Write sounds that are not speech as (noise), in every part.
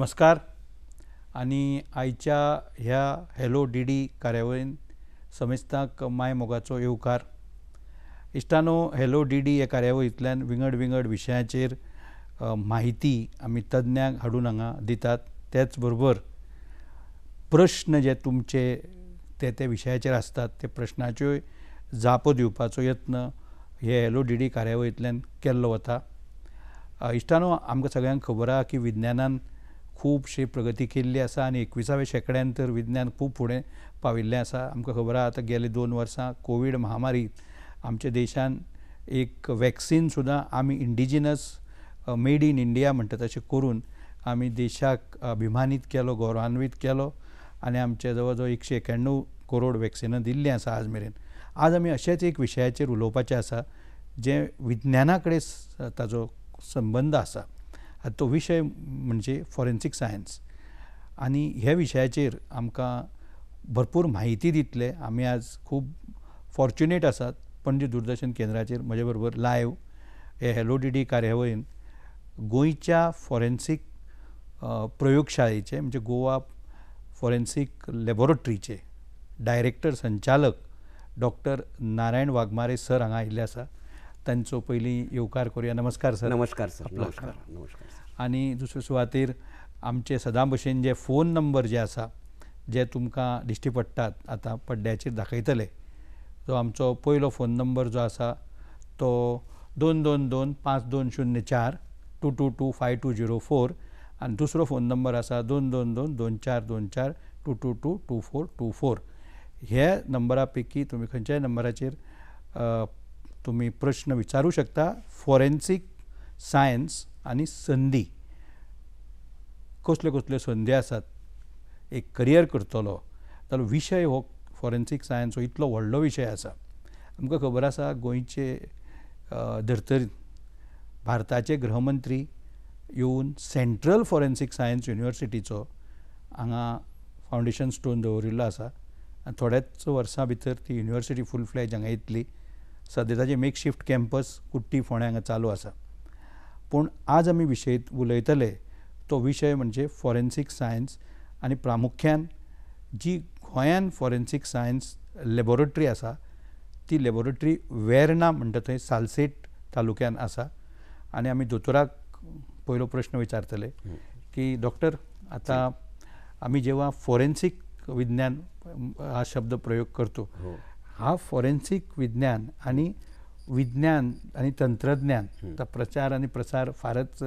नमस्कार आणि आयच्या ह्या हॅलो डी डी कार्यावळीन समेस्तांक माय मोगाचो येवकार इश्टानो हॅलो डी डी या कार्यावळींतल्यान विंगड विंगड विशयाचेर माहिती आमी तज्ञांक हाडून हांगा दितात त्याच बरोबर प्रश्न जे तुमचे ते ते विशयाचेर आसतात ते प्रश्नाच्यो जापो दिवपाचो यत्न हे हॅलो डी डी कार्यावळींतल्यान केल्लो वता इश्टानो आमकां सगळ्यांक खबर आहा की विज्ञानान खुबशी प्रगती केल्ली आसा आनी एकविसाव्या शेंकड्यान तर विज्ञान खूब फुडें पाविल्लें आसा आमकां खबर आसा आतां गेले दोन वर्सां कोवीड महामारी आमच्या देशान एक वॅक्सीन सुद्दां आमी इंडिजिनस मेड इन इंडिया म्हणटा तशें करून आमी देशाक अभिमानीत केलो गौरवान्वीत केलो आनी आमचे जवळ जवळ एकशे एक्याण्णव करोड वॅक्सिनां दिल्लीं आसा आज मेरेन आज आमी अशेंच एक विशयाचेर उलोवपाचें आसा जें विज्ञाना कडेन ताजो संबंद आसा तो विषय म्हणजे फॉरेन्सीक सायन्स आणि ह्या विशयाचेर आमकां भरपूर माहिती दितले आम्ही आज खूब फॉर्च्युनेट आसात पणजे दूरदर्शन केंद्राचेर म्हजे बरोबर लायव्ह हे हॅलो डी डी कार्यावळीन गोंयच्या फॉरेन्सीक प्रयोगशाळेचे म्हणजे गोवा फॉरेन्सीक लॅबोरेटरीचे डायरेक्टर संचालक डॉक्टर नारायण वाघमारे सर हांगा आयिल्ले आसा तांचो पहिली योकार करूया नमस्कार सर नमस्कार सर नमस्कार नमस्कार आनी दुसरे सुवातेर आमचे सदां भशेन जे फोन नंबर जे आसा जे तुमकां दिश्टी पडटात आतां पड्ड्याचेर दाखयतले जो आमचो पयलो फोन नंबर जो आसा तो दोन दोन दोन पांच दोन शुन्य चार two two two five two zero four आनी दुसरो फोन नंबर आसा दोन दोन दोन दोन चार दोन चार two two two two four two four हे नंबरा पैकी तुमी खंयच्याय नंबराचेर तुम्ही प्रश्न विचारू शकता फॉरेन्सिक सायन्स आणि संदी कसल्यो कसल्यो संधी आसात एक करियर करतलो जाल्यार विषय हो फॉरेन्सिक सायन्स हो इतलो व्हडलो विषय आसा आमकां खबर आसा गोंयचे धर्तर भारताचे गृहमंत्री येऊन सेंट्रल फॉरेन्सिक सायन्स युनिवर्सिटीचो हांगा फाउंडेशन स्टोन दवरिल्लो आसा आनी थोड्याच वर्सां भितर ती युनिवर्सिटी फूल फ्लॅज हांगा येतली सध्या मेक मेकशिफ्ट कॅम्पस कुट्टी फोंड्या हांगा चालू आसा पूण आज आमी विशयीत उलयतले तो विशय म्हणजे फॉरेन्सीक सायन्स आणि प्रामुख्यान जी गोंयांत फॉरेन्सीक सायन्स लॅबोरेटरी आसा ती लॅबोरेटरी वेर्णा म्हणटा थंय सालसेट तालुक्यान आसा आणि आम्ही दोतोराक पयलो प्रश्न विचारतले की डॉक्टर आता आम्ही जेव्हा फॉरेन्सीक विज्ञान हा शब्द प्रयोग करतो हो. हा फॉरेन्सिक विज्ञान आणि विज्ञान आणि तंत्रज्ञानचा प्रचार आणि प्रसार फारच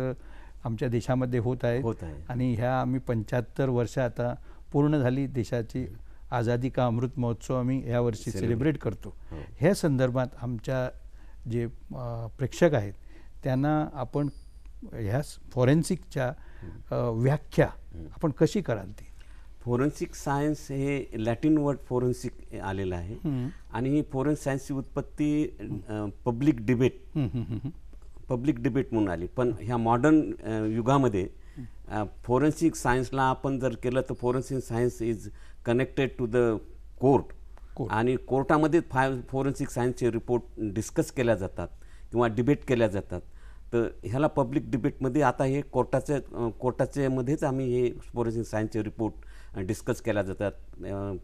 आमच्या देशामध्ये होत आहे होत आणि ह्या आम्ही पंच्याहत्तर वर्ष आता पूर्ण झाली देशाची आझादी का अमृत महोत्सव आम्ही वर्षी सेलिब्रेट करतो हो. ह्या संदर्भात आमच्या जे प्रेक्षक आहेत त्यांना आपण ह्या फॉरेन्सिकच्या व्याख्या आपण कशी कराल ती फोरेन्सिक सायन्स हे लॅटिन वर्ड फोरेन्सिक आलेलं आहे आणि ही फोरेन्स सायन्सची उत्पत्ती पब्लिक डिबेट पब्लिक डिबेट म्हणून आली पण ह्या मॉडर्न युगामध्ये फोरेन्सिक सायन्सला आपण जर केलं तर forensic science is connected to the court आणि कोर्टामध्ये फाय फोरेन्सिक सायन्सचे रिपोर्ट डिस्कस केल्या जातात किंवा डिबेट केल्या जातात तर ह्याला पब्लिक डिबेटमध्ये आता हे कोर्टाच्या कोर्टाच्यामध्येच आम्ही हे फोरेन्सिक सायन्सचे रिपोर्ट डिस्कस केल्या जातात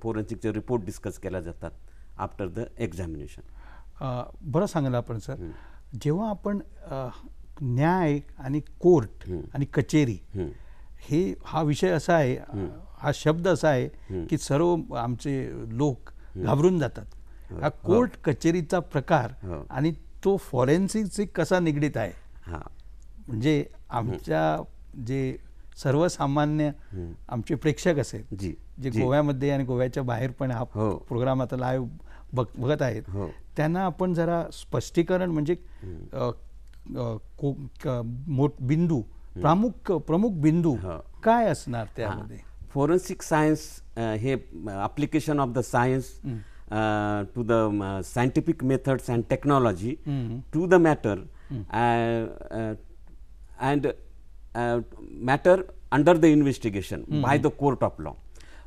फोरेन्सिकचे रिपोर्ट डिस्कस केल्या जातात आफ्टर द एक्झामिनेशन बरं सांगाल आपण सर जेव्हा आपण न्याय आणि कोर्ट आणि कचेरी हे हा विषय असा आहे हा शब्द असा आहे की सर्व आमचे लोक घाबरून जातात हो. हा कोर्ट कचेरीचा प्रकार हो. आणि तो फॉरेन्सिकचे कसा निगडीत आहे म्हणजे आमच्या जे सर्वसामान्य आमचे प्रेक्षक असेल जी जे गोव्यामध्ये आणि गोव्याच्या बाहेर पण हा हो. प्रोग्राम आता लाईव्ह बघत आहेत हो. त्यांना आपण जरा स्पष्टीकरण म्हणजे बिंदू प्रामुख प्रमुख बिंदू हो. काय असणार त्यामध्ये फोरेन्सिक सायन्स हे application of the science to the scientific methods and technology to the matter and matter under the investigation by the court of law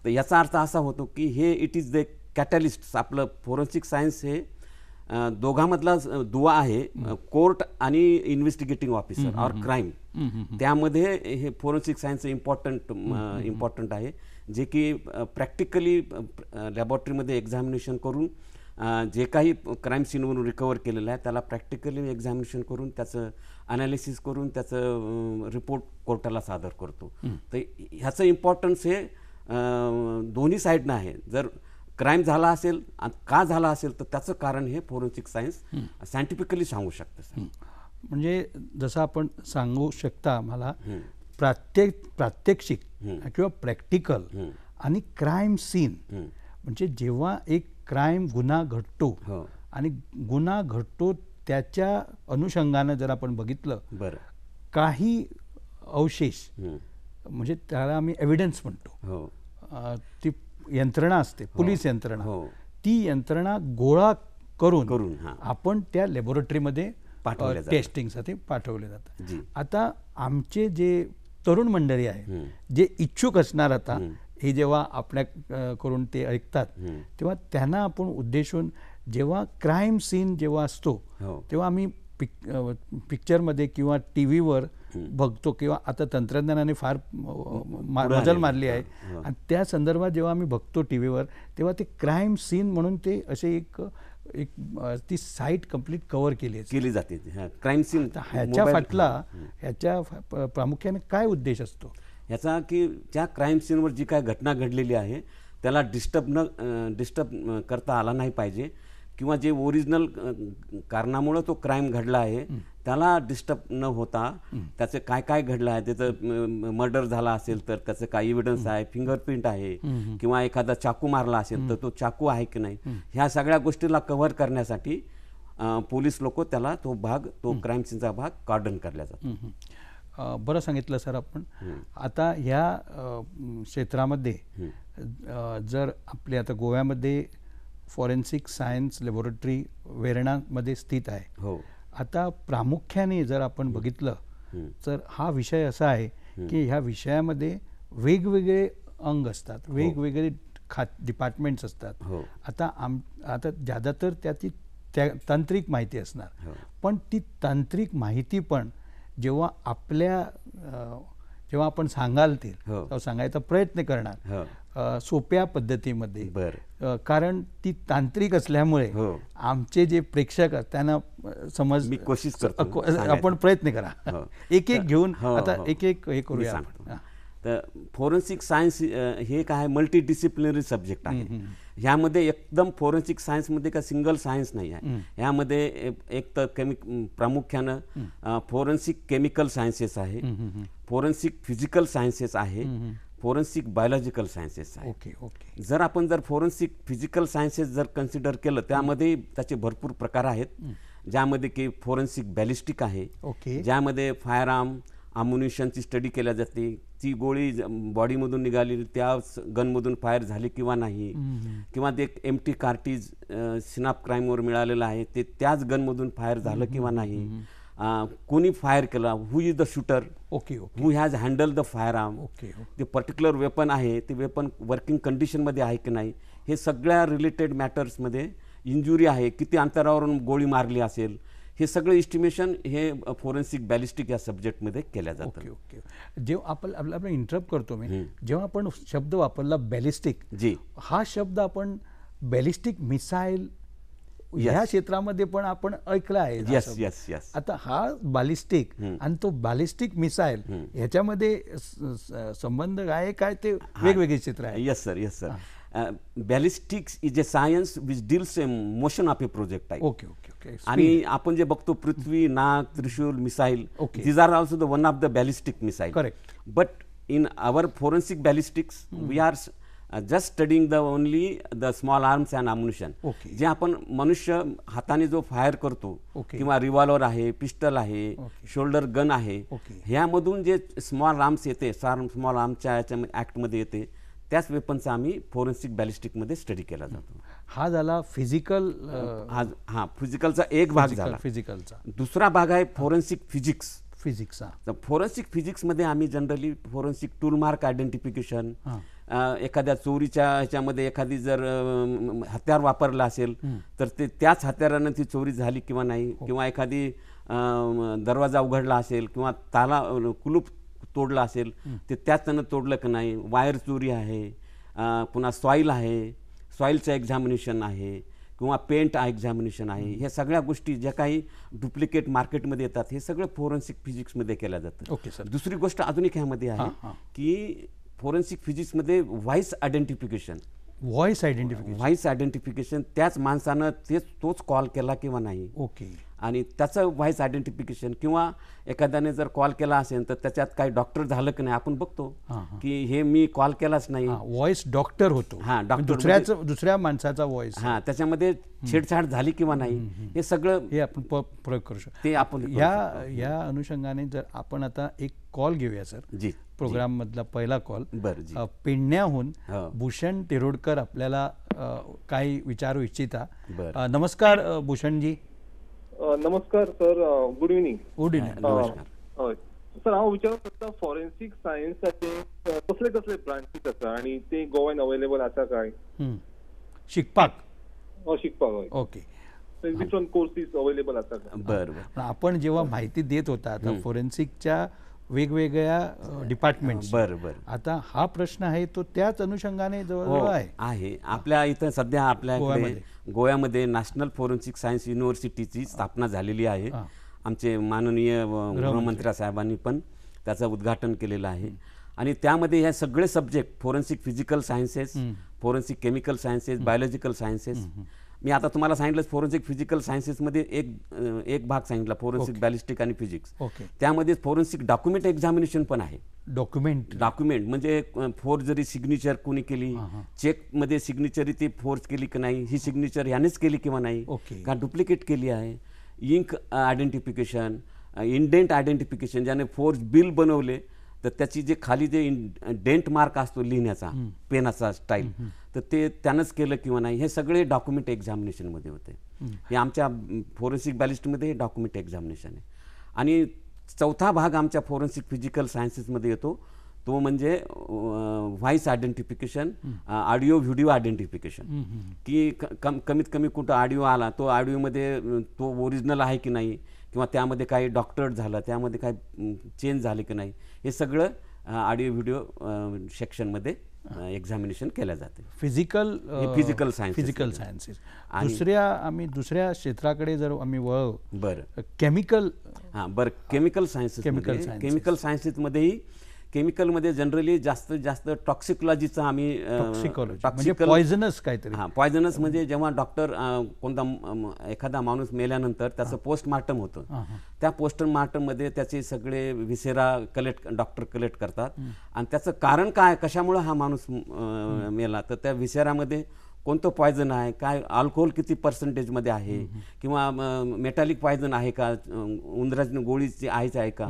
तर याचा अर्थ असा होतो की हे इट इज द कॅटलिस्ट आपलं फोरेन्सिक सायन्स हे दोघांमधला दुवा आहे कोर्ट आणि इन्व्हेस्टिगेटिंग ऑफिसर और क्राईम त्यामध्ये हे फोरेन्सिक सायन्स इम्पॉर्टंट इम्पॉर्टंट आहे जे की प्रॅक्टिकली लॅबॉरेटरीमध्ये एक्झामिनेशन करून जे काही क्राईम सीनवरून रिकवर केलेलं आहे त्याला प्रॅक्टिकली एक्झामिनेशन करून त्याचं ॲनालिसिस करून त्याचं रिपोर्ट कोर्टाला सादर करतो तर ह्याचं इम्पॉर्टन्स हे दोन्ही साईडनं आहे जर क्राईम झाला असेल का झाला असेल तर त्याचं कारण हे फोरेन्सिक सायन्स सायंटिफिकली सांगू शकतं म्हणजे जसं आपण सांगू शकता मला प्रात्येक प्रात्यक्षिक किंवा प्रॅक्टिकल आणि क्राईम सीन म्हणजे जेव्हा एक क्राईम गुन्हा घटतो हो. आणि गुन्हा घटतो त्याच्या अनुषंगानं जर आपण बघितलं बर काही अवशेष म्हणजे त्याला आम्ही एव्हिडन्स म्हणतो हो. ती यंत्रणा असते हो. पोलीस यंत्रणा ती यंत्रणा गोळा करून करून आपण त्या लॅबोरेटरीमध्ये टेस्टिंगसाठी पाठवले जातात आता आमचे जे तरुण मंडळी आहे जे इच्छुक असणार आता हे जेव्हा आपल्या करून ते ऐकतात तेव्हा त्यांना आपण उद्देशून जेव्हा क्राईम सीन जेव्हा असतो हो. तेव्हा आम्ही पिक पिक्चरमध्ये किंवा टी व्हीवर बघतो किंवा आता तंत्रज्ञानाने फार मजल मारली आहे आणि त्या संदर्भात जेव्हा आम्ही बघतो टी व्हीवर तेव्हा ते क्राईम सीन म्हणून ते असे एक एक ती साईट कम्प्लीट कव्हर केली केली जाते क्राईम सीन ह्याच्या फाटला ह्याच्या प्रामुख्याने काय उद्देश असतो ह्याचा की ज्या क्राईम सीनवर जी काय घटना घडलेली आहे त्याला डिस्टर्ब न डिस्टर्ब करता आला नाही पाहिजे किंवा जे ओरिजिनल कारणामुळं तो क्राईम घडला आहे त्याला डिस्टर्ब न होता त्याचं काय काय घडलं आहे त्याचं मर्डर झाला असेल तर त्याचं काय एव्हिडन्स आहे फिंगरप्रिंट आहे किंवा एखादा चाकू मारला असेल तर तो चाकू आहे की नाही ह्या सगळ्या गोष्टीला कव्हर करण्यासाठी पोलीस लोक त्याला तो भाग तो क्राईम सीनचा भाग कार्डन करल्या जातो बरं सांगितलं सर आपण आता ह्या क्षेत्रामध्ये जर आपले आता गोव्यामध्ये फॉरेन्सिक सायन्स लॅबोरेटरी वेरणामध्ये स्थित आहे हो आता प्रामुख्याने जर आपण बघितलं तर हा विषय असा आहे की ह्या विषयामध्ये वेगवेगळे अंग असतात हो. वेगवेगळे खा डिपार्टमेंट्स असतात हो. आता आम आता ज्यादातर त्याची त्या तांत्रिक माहिती असणार हो. पण ती तांत्रिक माहिती पण जेव्हा आपल्या जेव्हा आपण सांगाल ते हो. सांगायचा प्रयत्न करणार हो. सोप्या पद्धतीमध्ये कारण ती तांत्रिक असल्यामुळे हो. आमचे जे प्रेक्षक त्यांना समज कोशिश करतो आपण प्रयत्न करा (laughs) एक एक घेऊन आता एक एक हे करूया तर फोरेन्सिक सायन्स हे काय मल्टी डिसिप्लिनरी सब्जेक्ट आहे ह्यामध्ये एकदम फोरेन्सिक सायन्समध्ये का सिंगल सायन्स नाही आहे ह्यामध्ये एक तर केमिक प्रामुख्यानं फोरेन्सिक केमिकल सायन्सेस आहे फोरेन्सिक फिजिकल सायन्सेस आहे forensic biological sciences okay okay ओके जर आपण जर फोरेन्सिक फिजिकल सायन्सेस जर कन्सिडर केलं त्यामध्ये त्याचे भरपूर प्रकार आहेत ज्यामध्ये की फोरेन्सिक बॅलिस्टिक आहे ज्यामध्ये फायर आर्म अम्युनिशनची स्टडी केल्या जाते ती गोळी बॉडीमधून निघाली त्या गनमधून फायर झाली किंवा नाही किंवा ते एम टी कार्टीज स्नाप क्राईमवर मिळालेलं आहे ते त्याच गनमधून फायर झालं किंवा नाही कोणी फायर केला who is the shooter okay who has handle the fire arm okay ते पर्टिक्युलर वेपन आहे ते वेपन वर्किंग कंडिशनमध्ये आहे की नाही हे सगळ्या रिलेटेड मॅटर्समध्ये इंजुरी आहे किती अंतरावरून गोळी मारली असेल हे सगळं इस्टिमेशन हे फोरेन्सिक बॅलिस्टिक या सब्जेक्टमध्ये केल्या जातं ओके ओके जेव्हा आपण आपलं आपण इंटरप्ट करतो मी जेव्हा आपण शब्द वापरला बॅलिस्टिक जी हा शब्द आपण बॅलिस्टिक मिसाईल या क्षेत्रामध्ये पण आपण ऐकला आहे आता हा बॅलिस्टिक आणि तो बॅलिस्टिक मिसाईल ह्याच्यामध्ये संबंध आहे काय ते वेगवेगळे क्षेत्र आहे yes sir yes sir ballistics is a science which deals a motion of a project आहे ओके ओके आणि आपण जे बघतो Prithvi Nag Trishul missile these are also the one of the ballistic missile correct but in our forensic ballistics we are just studying the only the small arms and ammunition जे आपण मनुष्य हाताने जो फायर करतो किंवा रिव्हॉल्वर आहे पिस्टल आहे शोल्डर गन आहे ह्यामधून जे स्मॉल आर्म्स येते स्मॉल आर्मच्या ॲक्टमध्ये येते त्याच वेपनचा आम्ही फोरेन्सिक बॅलिस्टिकमध्ये स्टडी केला जातो हा झाला फिजिकल हा हा फिजिकलचा एक भाग झाला फिजिकलचा दुसरा भाग आहे फोरेन्सिक फिजिक्स फिजिक्सचा तर फॉरेन्सिक फिजिक्समध्ये आम्ही generally forensic tool mark identification एखाद्या चोरीच्या ह्याच्यामध्ये एखादी जर हत्यार वापरला असेल तर ते त्याच हत्यारानं ती चोरी झाली किंवा नाही हो. किंवा एखादी दरवाजा उघडला असेल किंवा ताला कुलूप तोडला असेल ते त्याच त्यानं तोडलं की नाही वायर चोरी आहे पुन्हा सॉईल आहे सॉईलचं एक्झामिनेशन आहे किंवा पेंट एक्झामिनेशन आहे ह्या सगळ्या गोष्टी ज्या काही डुप्लिकेट मार्केटमध्ये येतात हे सगळं फोरेन्सिक फिजिक्समध्ये केल्या जातं ओके सर दुसरी गोष्ट अजून एक ह्यामध्ये आहे की फोरेन्सिक फिजिक्समध्ये voice identification voice identification voice identification त्याच माणसानं तेच तोच कॉल केला किंवा नाही ओके आणि त्याचं व्हाईस आयडेंटिफिकेशन किंवा एखाद्याने जर कॉल केला असेल तर त्याच्यात काही डॉक्टर झालं की नाही आपण बघतो की हे मी कॉल केलाच नाही व्हॉइस डॉक्टर होतो हा म्हणजे डॉक्टर म्हणजे दुसऱ्या माणसाचा व्हॉइस हा त्याच्यामध्ये छेडछाड झाली किंवा नाही हे सगळं हे आपण प्रयोग करू शकतो ते आपण या या अनुषंगाने जर आपण आता एक कॉल घेऊया सर जी प्रोग्राम मधला पहिला कॉल बरं पेडण्याहून हो. भूषण तिरोडकर आपल्याला काही विचारू इच्छिता नमस्कार भूषणजी नमस्कार sir good evening good evening sir हा विचार करता फॉरेन्सिक सायन्स कसले कसले ब्रांचीस आसा आणि ते गोव्यान अवेलेबल आसा काय शिकपाक शिकपाक हय ओके कोर्सेस अवेलेबल आसा बरं आपण जेव्हा माहिती देत होता आता फॉरेन्सिकच्या वेगवेगळ्या डिपार्टमेंट बरं बरं आता हा प्रश्न आहे तो त्याच अनुषंगाने जवळजवळ हो, आहे आहे आपल्या इथं सध्या आपल्या गोव्यामध्ये नॅशनल फोरेन्सिक सायन्स युनिव्हर्सिटीची स्थापना झालेली आहे आमचे माननीय गृहमंत्री साहेबांनी पण त्याचं उद्घाटन केलेलं आहे आणि त्यामध्ये हे सगळे subject forensic physical sciences forensic chemical sciences biological sciences मी आता तुम्हाला सांगितलं फोरेन्सिक फिजिकल सायन्सेसमध्ये एक एक भाग सांगितला फोरेन्सिक बॅलिस्टिक आणि फिजिक्स त्यामध्ये फोरेन्सिक डॉक्युमेंट एक्झामिनेशन पण आहे डॉक्युमेंट डॉक्युमेंट म्हणजे जरी सिग्नेचर कोणी केली चेक मध्ये सिग्नेचर ती फोर्स केली की नाही ही सिग्नेचर यानेच केली किंवा नाही का डुप्लिकेट केली आहे इंक आयडेंटिफिकेशन इंडेंट आयडेंटिफिकेशन ज्याने फोर्स बिल बनवले तर त्याची जे खाली जे डेंट मार्क असतो लिहिण्याचा पेनाचा स्टाईल तर ते त्यानंच केलं किंवा नाही हे सगळे डॉक्युमेंट एक्झामिनेशनमध्ये होते हे आमच्या फोरेन्सिक बॅलिस्टमध्ये हे डॉक्युमेंट एक्झामिनेशन आहे आणि चौथा भाग आमच्या फोरेन्सिक फिजिकल सायन्सेसमध्ये येतो तो म्हणजे voice identification audio video identification की कम कमीत कमी कुठं ऑडिओ आला तो ऑडिओमध्ये तो ओरिजिनल आहे की नाही किंवा त्यामध्ये काही डॉक्टर झालं त्यामध्ये काही चेंज झाले की नाही हे सगळं ऑडिओ व्हिडिओ सेक्शनमध्ये एक्झामिनेशन केल्या जाते physical physical science physical sciences दुसऱ्या आम्ही दुसऱ्या क्षेत्राकडे जर आम्ही वळ बरं केमिकल हां बरं केमिकल सायन्सेस केमिकल केमिकल सायन्सेसमध्येही केमिकलमध्ये जनरली जास्त जास्त टॉक्सिकोलॉजीचा आम्ही पॉयझनस म्हणजे काहीतरी हा पॉयझनस म्हणजे जेव्हा डॉक्टर कोणता एखादा माणूस मेल्यानंतर त्याचं पोस्टमार्टम होतं त्या पोस्टमार्टम मध्ये त्याचे सगळे विसेरा कलेक्ट डॉक्टर कलेक्ट करतात आणि त्याचं कारण काय कशामुळे हा माणूस मेला तर त्या विसेरामध्ये कोणतं पॉयझन आहे काय अल्कोहोल किती पर्सेंटेजमध्ये आहे किंवा मेटालिक पॉयझन आहे का उंदराची गोळीची आहेच आहे का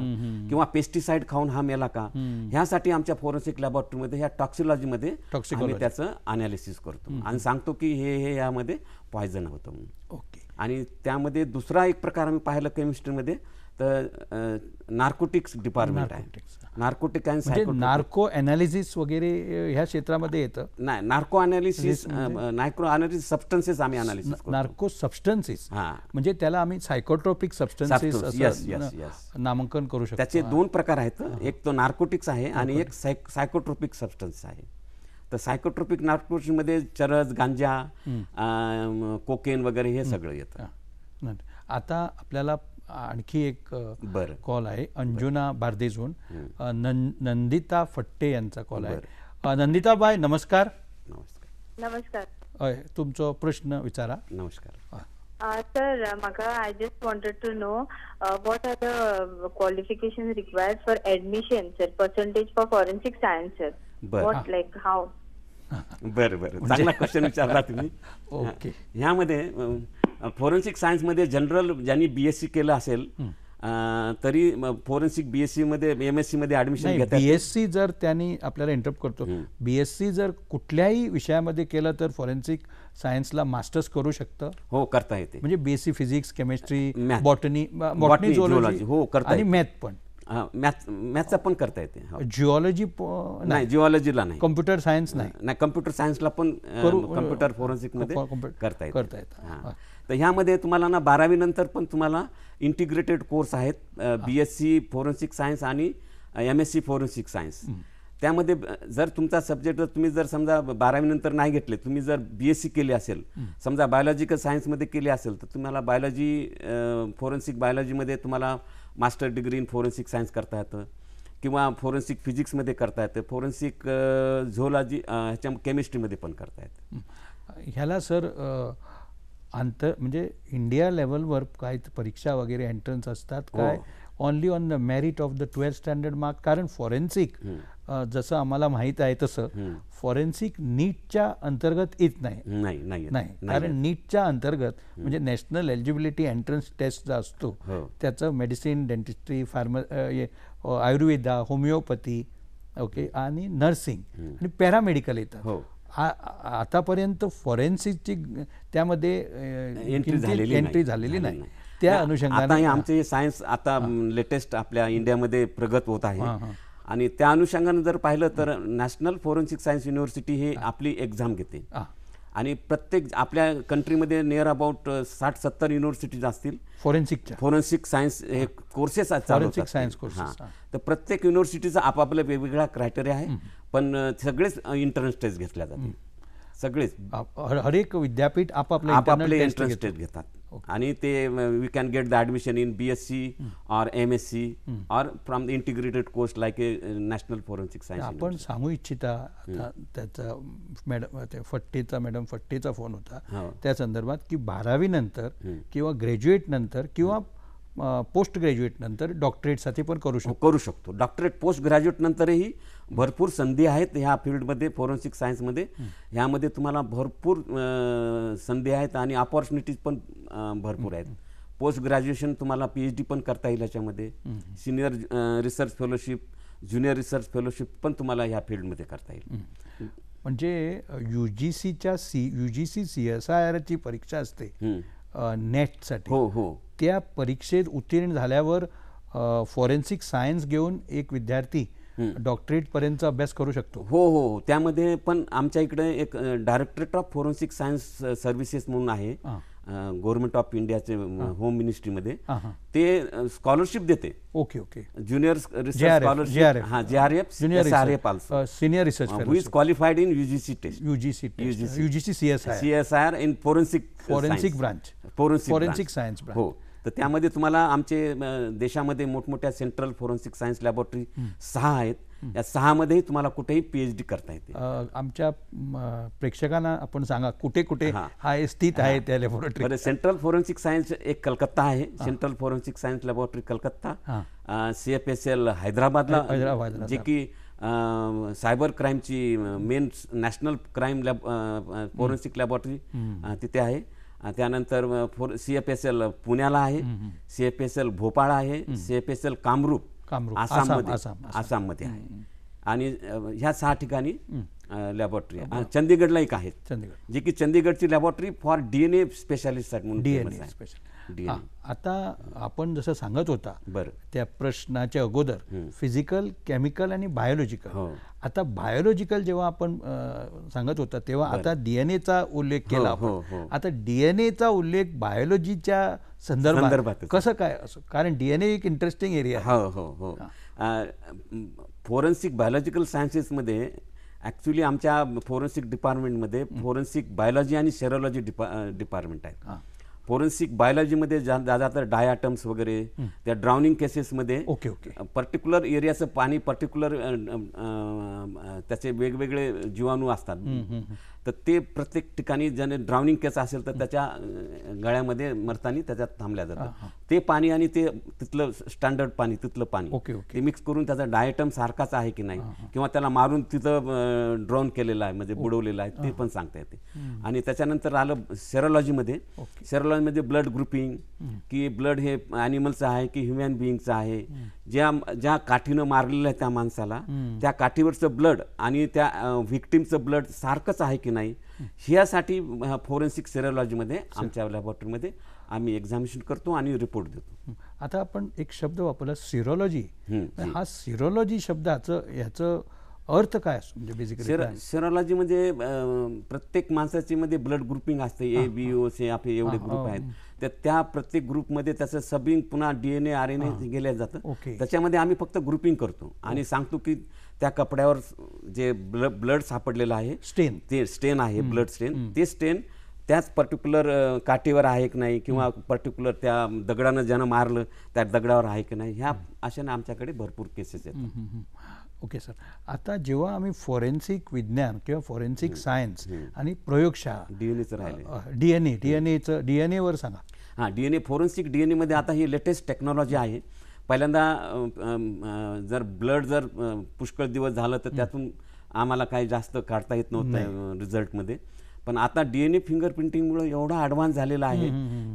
किंवा पेस्टिसाइड खाऊन हा मेला का ह्यासाठी आमच्या फॉरेन्सिक लॅबॉरेटरीमध्ये ह्या टॉक्सिलॉजीमध्ये आम्ही त्याचं अनालिसिस करतो आणि सांगतो की हे हे यामध्ये पॉयझन होतं ओके आणि त्यामध्ये दुसरा एक प्रकार आम्ही पाहिलं केमिस्ट्रीमध्ये तर नार्कोटिक्स डिपार्टमेंट आहे नार्कोटिक आणि नार्को अनालिसिस वगैरे ह्या क्षेत्रामध्ये येतं नाही नार्को अनालिसिस नायक्रो अनालिसिस सबस्टन्सेस आम्ही अनालिसिस नार्को सबस्टन्सेस म्हणजे त्याला आम्ही सायकोट्रोपिक सबस्टन्सेस नामांकन करू शकतो त्याचे दोन प्रकार आहेत एक तो नार्कोटिक्स आहे आणि एक सायकोट्रोपिक सबस्टन्स आहे तर सायकोट्रोपिक नार्कोटिक्समध्ये चरस गांजा कोकेन वगैरे हे सगळं येतं आता आपल्याला आणखी एक कॉल आहे अंजुना बार्देजून नंदिता फट्टे यांचा कॉल आहे नंदिता बाय नमस्कार नमस्कार तुमचो प्रश्न विचारा नमस्कार सर म्हाका I just wanted to know what are the qualification required for admission sir percentage for forensic science sir what like how बरं बरं चांगला क्वेश्चन म्हणजे विचारला तुम्ही (laughs) ओके ह्यामध्ये फॉरेन्सिक सायन्समध्ये जनरल ज्यांनी बी एस सी केलं असेल तरी फॉरेन्सिक बी एस मध्ये एम एस सी मध्ये घेतात बी एस सी जर त्यांनी आपल्याला इंटरप्ट करतो बी एस सी जर कुठल्याही विषयामध्ये केलं तर फॉरेन्सिक सायन्सला मास्टर्स करू शकतं हो करता येते म्हणजे B S C physics chemistry botany botany geology हो करता आणि मॅथ पण मॅथ मॅथचा पण करता येते जिओलॉजी नाही जिओलॉजीला नाही कम्प्युटर सायन्स नाही नाही कम्प्युटर सायन्सला पण कम्प्युटर मध्ये करता येते करता येत तर ह्यामध्ये तुम्हाला ना बारावीनंतर पण तुम्हाला इंटिग्रेटेड कोर्स आहेत B S C forensic science आणि M S C forensic science त्यामध्ये जर तुमचा सब्जेक्ट जर तुम्ही जर समजा बारावीनंतर नाही घेतले तुम्ही जर बी एस सी केली असेल समजा बायोलॉजिकल सायन्समध्ये केली असेल तर तुम्हाला बायोलॉजी फॉरेन्सिक बायोलॉजीमध्ये तुम्हाला master degree in forensic science करता येतं किंवा फॉरेन्सिक फिजिक्समध्ये करता येतं फॉरेन्सिक झोलॉजी ह्याच्या केमिस्ट्रीमध्ये पण करता येतं ह्याला सर आंतर म्हणजे इंडिया लेवलवर काय परीक्षा वगैरे एंट्रन्स असतात हो. काय only on the merit of the twelfth standard mark कारण फॉरेन्सिक जसं आम्हाला माहीत आहे तसं फॉरेन्सिक नीटच्या अंतर्गत येत नाही नाही कारण नीटच्या अंतर्गत म्हणजे नॅशनल एलिजिबिलिटी एंट्रन्स टेस्ट जो असतो हो. त्याचं medicine dentistry pharm Ayurveda homeopathy okay आणि नर्सिंग आणि पॅरामेडिकल येतात हो. आतापर्यंत फॉरेन्सिकची त्यामध्ये एंट्री झालेली एंट्री झालेली नाही त्या अनुषंगाने आमचे सायन्स आता लेटेस्ट आपल्या इंडियामध्ये प्रगत होत आहे आणि त्या अनुषंगाने जर पाहिलं तर नॅशनल फॉरेन्सिक सायन्स युनिव्हर्सिटी ही आपली एक्झाम घेते आणि प्रत्येक आपल्या कंट्रीमध्ये नियर अबाउट साठ सत्तर युनिव्हर्सिटीज असतील फॉरेन्सिकच्या फॉरेन्सिक सायन्स हे कोर्सेस फॉरेन्सिक सायन्स कोर्स हां तर प्रत्येक युनिव्हर्सिटीचा आपापला वेगवेगळा क्रायटेरिया आहे पण सगळेच इंटरन्स टेस्ट घेतल्या जातात सगळेच हरेक विद्यापीठ आपापले एंट्रन्स टेस्ट घेतात आणि ते we can get the admission in B S C or M S C or from the integrated course like a national forensic science आपण सांगू इच्छिता त्याचा मॅडम फट्टीचा मॅडम फट्टेचा फोन होता हो. त्या संदर्भात की बारावी नंतर किंवा ग्रॅज्युएट नंतर किंवा पोस्ट ग्रॅज्युएट नंतर डॉक्टरेटसाठी पण करू हो, शकतो करू शकतो डॉक्टरेट पोस्ट ग्रॅज्युएट नंतरही भरपूर संधी आहेत ह्या फील्डमध्ये फॉरेन्सिक सायन्समध्ये ह्यामध्ये तुम्हाला भरपूर संधी आहेत आणि अपॉर्च्युनिटीज पण भरपूर आहेत पोस्ट ग्रॅज्युएशन तुम्हाला पी एच डी पण करता येईल ह्याच्यामध्ये senior research fellowship junior research fellowship पण तुम्हाला ह्या फील्डमध्ये करता येईल म्हणजे यू जी सीच्या C U G C C S I आरची परीक्षा असते नेटसाठी हो हो त्या परीक्षेत उत्तीर्ण झाल्यावर फॉरेन्सिक सायन्स घेऊन एक विद्यार्थी डॉक्टरेट पर्यंत अभ्यास करू शकतो हो, हो हो त्यामध्ये पण आमच्या इकडे एक directorate of forensic science services म्हणून आहे गवर्नमेंट ऑफ इंडियाचे होम मिनिस्ट्रीमध्ये ते स्कॉलरशिप देते ओके ओके ज्युनियर स्कॉलरशिप हा J R F senior research who is in UGC test UGC UGC CSR in forensic forensic branch forensic forensic science हो तर त्यामध्ये तुम्हाला आमचे देशामध्ये मोठमोठ्या सेंट्रल फोरेन्सिक सायन्स लॅबोरेटरी सहा आहेत या सहामध्ये तुम्हाला कुठेही एच डी करता येते आमच्या प्रेक्षकांना आपण सांगा कुठे कुठे हा स्थित आहे त्या लॅबोरेटरी सेंट्रल फोरेन्सिक सायन्स एक कलकत्ता आहे central forensic science laboratory Calcutta C F S L हैदराबादला हैदराबाद जे की सायबर क्राईमची main national crime lab forensic laboratory तिथे आहे त्यानंतर four C F S L पुण्याला आहे C F S L Bhopal आहे C F S L Kamrup आसाममध्ये आसाममध्ये आहे आणि ह्या सहा ठिकाणी लॅबॉरेटरी आहे चंदीगडला एक चंदीगड जे की चंदीगडची लॅबॉरेटरी फॉर डीएनए स्पेशालिस्ट म्हणून आता आपण जसं सांगत होता बर त्या प्रश्नाच्या अगोदर फिजिकल केमिकल आणि बायोलॉजिकल हो. आता बायोलॉजिकल जेव्हा आपण सांगत होता तेव्हा आता डीएनएचा उल्लेख केला हो, हो, हो. आता डीएनएचा उल्लेख बायोलॉजीच्या संदर्भात कसं काय असं कारण डीएनए एक इंटरेस्टिंग एरिया हो हो हो फोरेन्सिक बायोलॉजिकल सायन्सेसमध्ये ॲक्च्युली आमच्या फोरेन्सिक डिपार्टमेंटमध्ये फोरेन्सिक बायोलॉजी आणि सेरोलॉजी डिपार्टमेंट आहे फोरेन्सिक मध्ये जा तर डायाटम्स वगैरे त्या ड्राउनिंग केसेसमध्ये ओके ओके पर्टिक्युलर एरियाचं पाणी पर्टिक्युलर त्याचे वेगवेगळे जीवाणू असतात तर ते प्रत्येक ठिकाणी ज्याने ड्राउनिंग केस असेल तर त्याच्या गळ्यामध्ये मरताना त्याच्यात थांबल्या जातात ते पाणी आणि ते तिथलं स्टँडर्ड पाणी तिथलं पाणी ओके ते मिक्स करून त्याचा डायटम सारखाच आहे की नाही किंवा त्याला मारून तिथं ड्रॉन केलेलं आहे म्हणजे बुडवलेलं आहे ते पण सांगता येते आणि त्याच्यानंतर आलं सेरोलॉजीमध्ये सेरोलॉजीमध्ये ब्लड ग्रुपिंग की ब्लड हे ॲनिमलचं आहे की ह्युमॅन बिईंगचं आहे ज्या ज्या काठीनं मारलेलं आहे त्या माणसाला त्या काठीवरचं ब्लड आणि त्या व्हिक्टीमचं ब्लड सारखंच आहे की नाही ह्यासाठी फोरेन्सिक सेरोलॉजीमध्ये आमच्या लॅबोरेटरीमध्ये आम्ही एक्झामिनेशन करतो आणि रिपोर्ट देतो आता आपण एक शब्द वापरला सिरोलॉजी हा सिरोलॉजी शब्दाचं ह्याचं अर्थ काय असतो म्हणजे बेसिकली सेरोलॉजी म्हणजे प्रत्येक माणसाची मध्ये ब्लड ग्रुपिंग असते ए बी ओ सी आपले एवढे ग्रुप आहेत तर त्या प्रत्येक ग्रुपमध्ये त्याचं सबिंग पुन्हा D N A R N A गेल्या जातं त्याच्यामध्ये आम्ही फक्त ग्रुपिंग करतो आणि सांगतो की त्या कपड्यावर जे ब्लड सापडलेलं आहे स्टेन ते स्टेन आहे ब्लड स्टेन ते स्टेन त्याच पर्टिक्युलर काठीवर आहे की नाही किंवा पर्टिक्युलर त्या दगडानं ज्यानं मारलं त्या दगडावर आहे की नाही ह्या अशाने आमच्याकडे भरपूर केसेस येतात ओके सर आता जेव्हा आम्ही फॉरेन्सिक विज्ञान किंवा फॉरेन्सिक सायन्स आणि प्रयोगशाळा डीएनएचं राहिले डीएनए डीएनएचं डीएनएवर सांगा हां डीएनए फॉरेन्सिक मध्ये आता ही लेटेस्ट टेक्नॉलॉजी आहे पहिल्यांदा जर ब्लड जर पुष्कळ दिवस झालं तर त्यातून आम्हाला काही जास्त काढता येत नव्हतं रिझल्टमध्ये पण आता डी एन ए फिंगर प्रिंटिंगमुळे एवढा ॲडव्हान्स झालेला आहे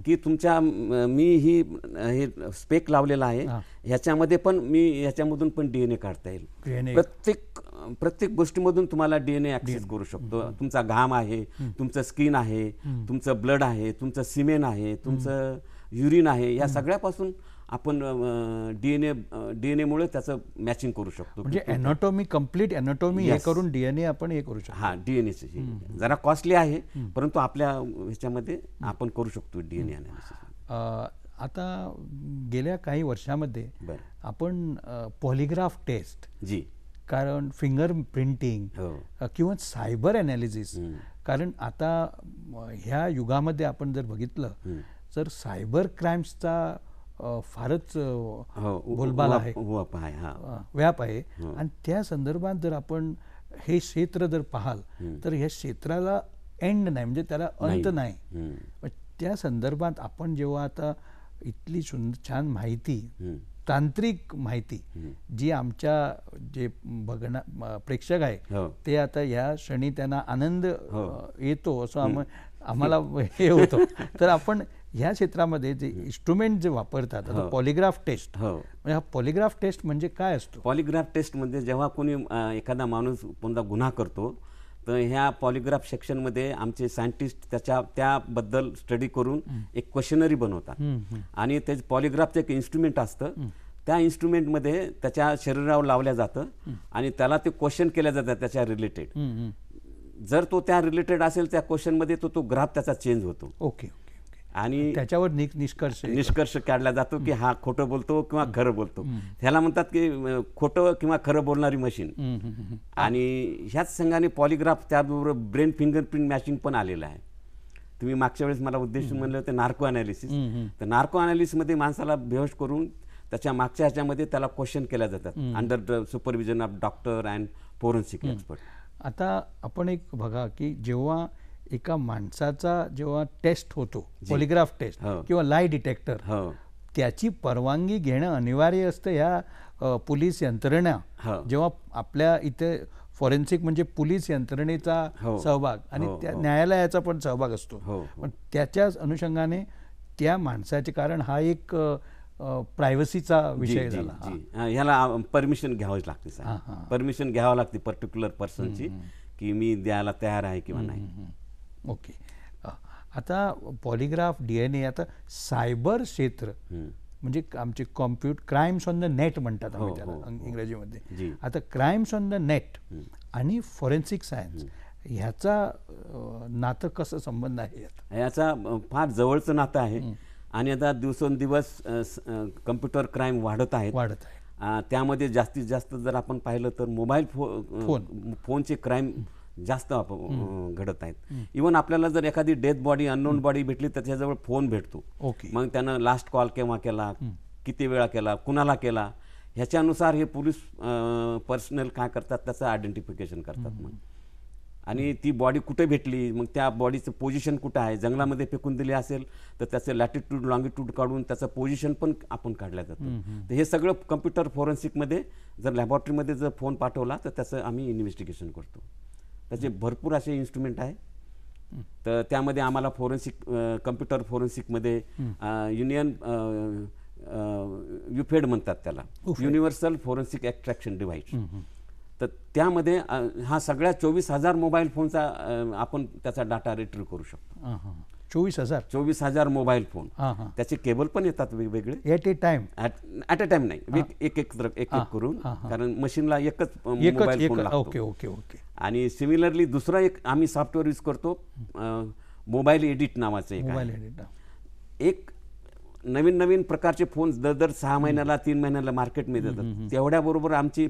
की तुमच्या मी ही हे स्पेक लावलेला आहे ह्याच्यामध्ये पण मी ह्याच्यामधून पण डी एन ए काढता येईल प्रत्येक प्रत्येक गोष्टीमधून तुम्हाला डी एन ए करू शकतो तुमचा घाम आहे तुमचं स्किन आहे तुमचं ब्लड आहे तुमचं सिमेन आहे तुमचं युरिन आहे या सगळ्यापासून आपण डीएनए मुळे त्याचं मॅचिंग करू शकतो म्हणजे एनॉटॉमी कम्प्लीट एनॉटॉमी हे करून डीएनए आपण हे करू शकतो हा डीएनएची जरा कॉस्टली आहे परंतु आपल्या ह्याच्यामध्ये आपण करू शकतो डीएनए ए आता गेल्या काही वर्षामध्ये आपण पॉलिग्राफ टेस्ट जी कारण फिंगर प्रिंटिंग हो. किंवा सायबर अनालिसिस कारण आता ह्या युगामध्ये आपण जर बघितलं तर सायबर क्राईम्सचा फारच हो, बोलबाल आहे व्याप आहे हो. आणि त्या संदर्भात जर आपण हे क्षेत्र जर पाहाल तर ह्या क्षेत्राला एंड नाही म्हणजे त्याला अंत नाही त्या संदर्भात आपण जेव्हा आता इतली सुंदर छान माहिती तांत्रिक माहिती जी आमच्या जे बघणा प्रेक्षक आहे हो. ते आता या क्षणी त्यांना आनंद येतो असं आम्हाला हे होतं तर आपण ह्या क्षेत्रामध्ये जे इन्स्ट्रुमेंट जे वापरतात पॉलिग्राफ हो. हो. म्हणजे टेस्ट हा पॉलिग्राफ टेस्ट म्हणजे काय असतो पॉलिग्राफ टेस्ट म्हणजे जेव्हा कोणी एखादा माणूस कोणता गुन्हा करतो तर ह्या पॉलिग्राफ सेक्शनमध्ये आमचे सायंटिस्ट त्याच्या त्याबद्दल स्टडी करून एक क्वेश्चनरी बनवतात आणि ते पॉलिग्राफचं एक इन्स्ट्रुमेंट असतं त्या इन्स्ट्रुमेंटमध्ये त्याच्या शरीरावर लावल्या जातं आणि त्याला ते क्वेश्चन केल्या जातात त्याच्या रिलेटेड जर तो त्या रिलेटेड असेल त्या क्वेश्चनमध्ये तो तो ग्राफ त्याचा चेंज होतो ओके आणि त्याच्यावर निष्कर्ष निष्कर्ष काढला जातो की हा खोटं बोलतो किंवा खरं बोलतो ह्याला म्हणतात की खोटं किंवा खरं बोलणारी मशीन आणि ह्याच संघाने पॉलिग्राफ त्याबरोबर ब्रेन फिंगरप्रिंट मॅचिंग पण आलेलं आहे तुम्ही मागच्या वेळेस मला उद्देश म्हणलं होतं नार्को अनालिसिस तर नार्को अनालिसिसमध्ये माणसाला बेहोश करून त्याच्या मागच्या ह्याच्यामध्ये त्याला क्वेश्चन केल्या जातात under supervision of doctor and forensic expert आता आपण एक बघा की जेव्हा एका माणसाचा जेव्हा टेस्ट होतो पॉलिग्राफ टेस्ट हो. किंवा लाय डिटेक्टर हो. त्याची परवानगी घेणं अनिवार्य असतं ह्या पोलीस यंत्रणा हो. जेव्हा आपल्या इथे फॉरेन्सिक म्हणजे पोलीस यंत्रणेचा सहभाग आणि त्या न्यायालयाचा पण सहभाग असतो पण त्याच्याच अनुषंगाने त्या माणसाचे कारण हा एक प्रायव्हसीचा विषय झाला ह्याला परमिशन घ्यावंच लागते परमिशन घ्यावं लागते पर्टिक्युलर पर्सनची की मी द्यायला तयार आहे किंवा नाही ओके आता पॉलिग्राफ डी एन ए आता सायबर क्षेत्र म्हणजे आमचे compute crimes on the net म्हणतात हो, आम्ही त्याला हो, हो. इंग्रजीमध्ये आता क्राईम्स ऑन द नेट आणि फॉरेन्सिक सायन्स ह्याचा नातं कसं संबंध आहे याचा फार जवळचं नातं आहे आणि आता दिवसोंदिवस कम्प्युटर क्राईम वाढत आहे वाढत आहे त्यामध्ये जास्तीत जास्त जर आपण पाहिलं तर मोबाईल फो फोन फोनचे क्राईम जास्त घडत आहेत इवन आपल्याला जर एखादी डेथ बॉडी अननोन बॉडी भेटली तर त्याच्याजवळ फोन भेटतो मग त्यानं लास्ट कॉल केव्हा केला किती वेळा केला कुणाला केला ह्याच्यानुसार हे पोलीस पर्सनल काय करतात त्याचं आयडेंटिफिकेशन करतात मग आणि ती बॉडी कुठे भेटली मग त्या बॉडीचं पोझिशन कुठं आहे जंगलामध्ये फेकून दिली असेल तर त्याचं लॅटिट्यूड लॉंगिट्यूड काढून त्याचं पोझिशन पण आपण काढल्या जातं तर हे सगळं कम्प्युटर फॉरेन्सिकमध्ये जर लॅबॉरेटरीमध्ये जर फोन पाठवला तर त्याचं आम्ही इन्व्हेस्टिगेशन करतो त्याचे भरपूर असे इन्स्ट्रुमेंट आहे तर त्यामध्ये आम्हाला फोरेन्सिक कम्प्युटर फोरेन्सिकमध्ये युनियन युफेड म्हणतात त्याला युनिव्हर्सल फोरेन्सिक ॲक्ट्रॅक्शन डिव्हाइस तर त्यामध्ये हा सगळ्या चोवीस हजार मोबाईल फोनचा आपण त्याचा डाटा रिट्रीव्ह करू शकतो चोवीस हजार चोवीस हजार मोबाईल फोन त्याचे केबल पण येतात वेगवेगळे ए टाइम टाइम नाही एक एक एक एक करून कारण मशीनला एकच mobile phone okay okay okay आणि सिमिलरली दुसरा एक आम्ही सॉफ्टवेअर यूज करतो मोबाईल एडिट नावाचं एक मोबाईल एडिट एक नवीन नवीन प्रकारचे फोन दर दर सहा महिन्याला तीन महिन्याला मार्केटमध्ये येतात बरोबर आमची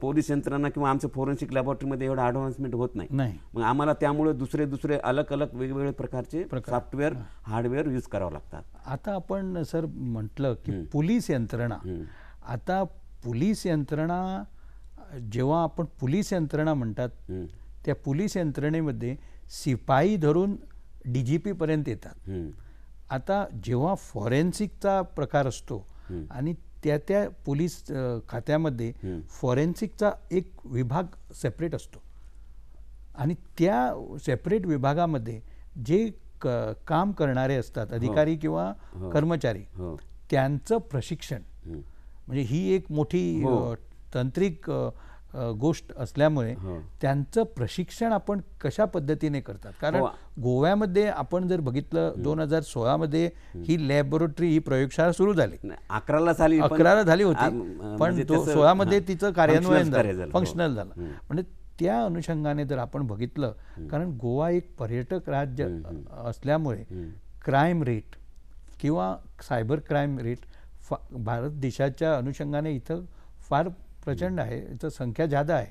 पोलीस यंत्रणा किंवा आमच्या फॉरेन्सिक लॅबोरेटरीमध्ये एवढं ॲडव्हान्समेंट होत नाही मग आम्हाला त्यामुळे दुसरे दुसरे अलग अलग वेगवेगळे प्रकारचे सॉफ्टवेअर हार्डवेअर यूज करावं लागतात आता आपण सर म्हटलं की पोलीस यंत्रणा आता पोलीस यंत्रणा जेव्हा आपण पोलीस यंत्रणा म्हणतात त्या पोलीस यंत्रणेमध्ये सिपाई धरून डीजीपी पर्यंत येतात आता जेव्हा फॉरेन्सिकचा प्रकार असतो आणि त्या त्या पोलीस खात्यामध्ये फॉरेन्सिकचा एक विभाग सेपरेट असतो आणि त्या सेपरेट विभागामध्ये जे क काम करणारे असतात अधिकारी हो. किंवा हो. कर्मचारी हो. त्यांचं प्रशिक्षण म्हणजे ही एक मोठी तांत्रिक गोष्ट असल्यामुळे त्यांचं प्रशिक्षण आपण कशा पद्धतीने करतात कारण हो. गोव्यामध्ये आपण जर बघितलं दोन हजार मध्ये ही लॅबोरेटरी ही प्रयोगशाळा सुरू झाली अकराला झाली अकराला झाली होती पण म्हणजे मध्ये तिचं कार्यान्वयन झालं फंक्शनल झालं हो. म्हणजे त्या अनुषंगाने जर आपण बघितलं कारण गोवा एक पर्यटक राज्य असल्यामुळे क्राईम रेट किंवा सायबर क्राईम रेट भारत देशाच्या अनुषंगाने इथं फार प्रचंड आहे तर संख्या जादा आहे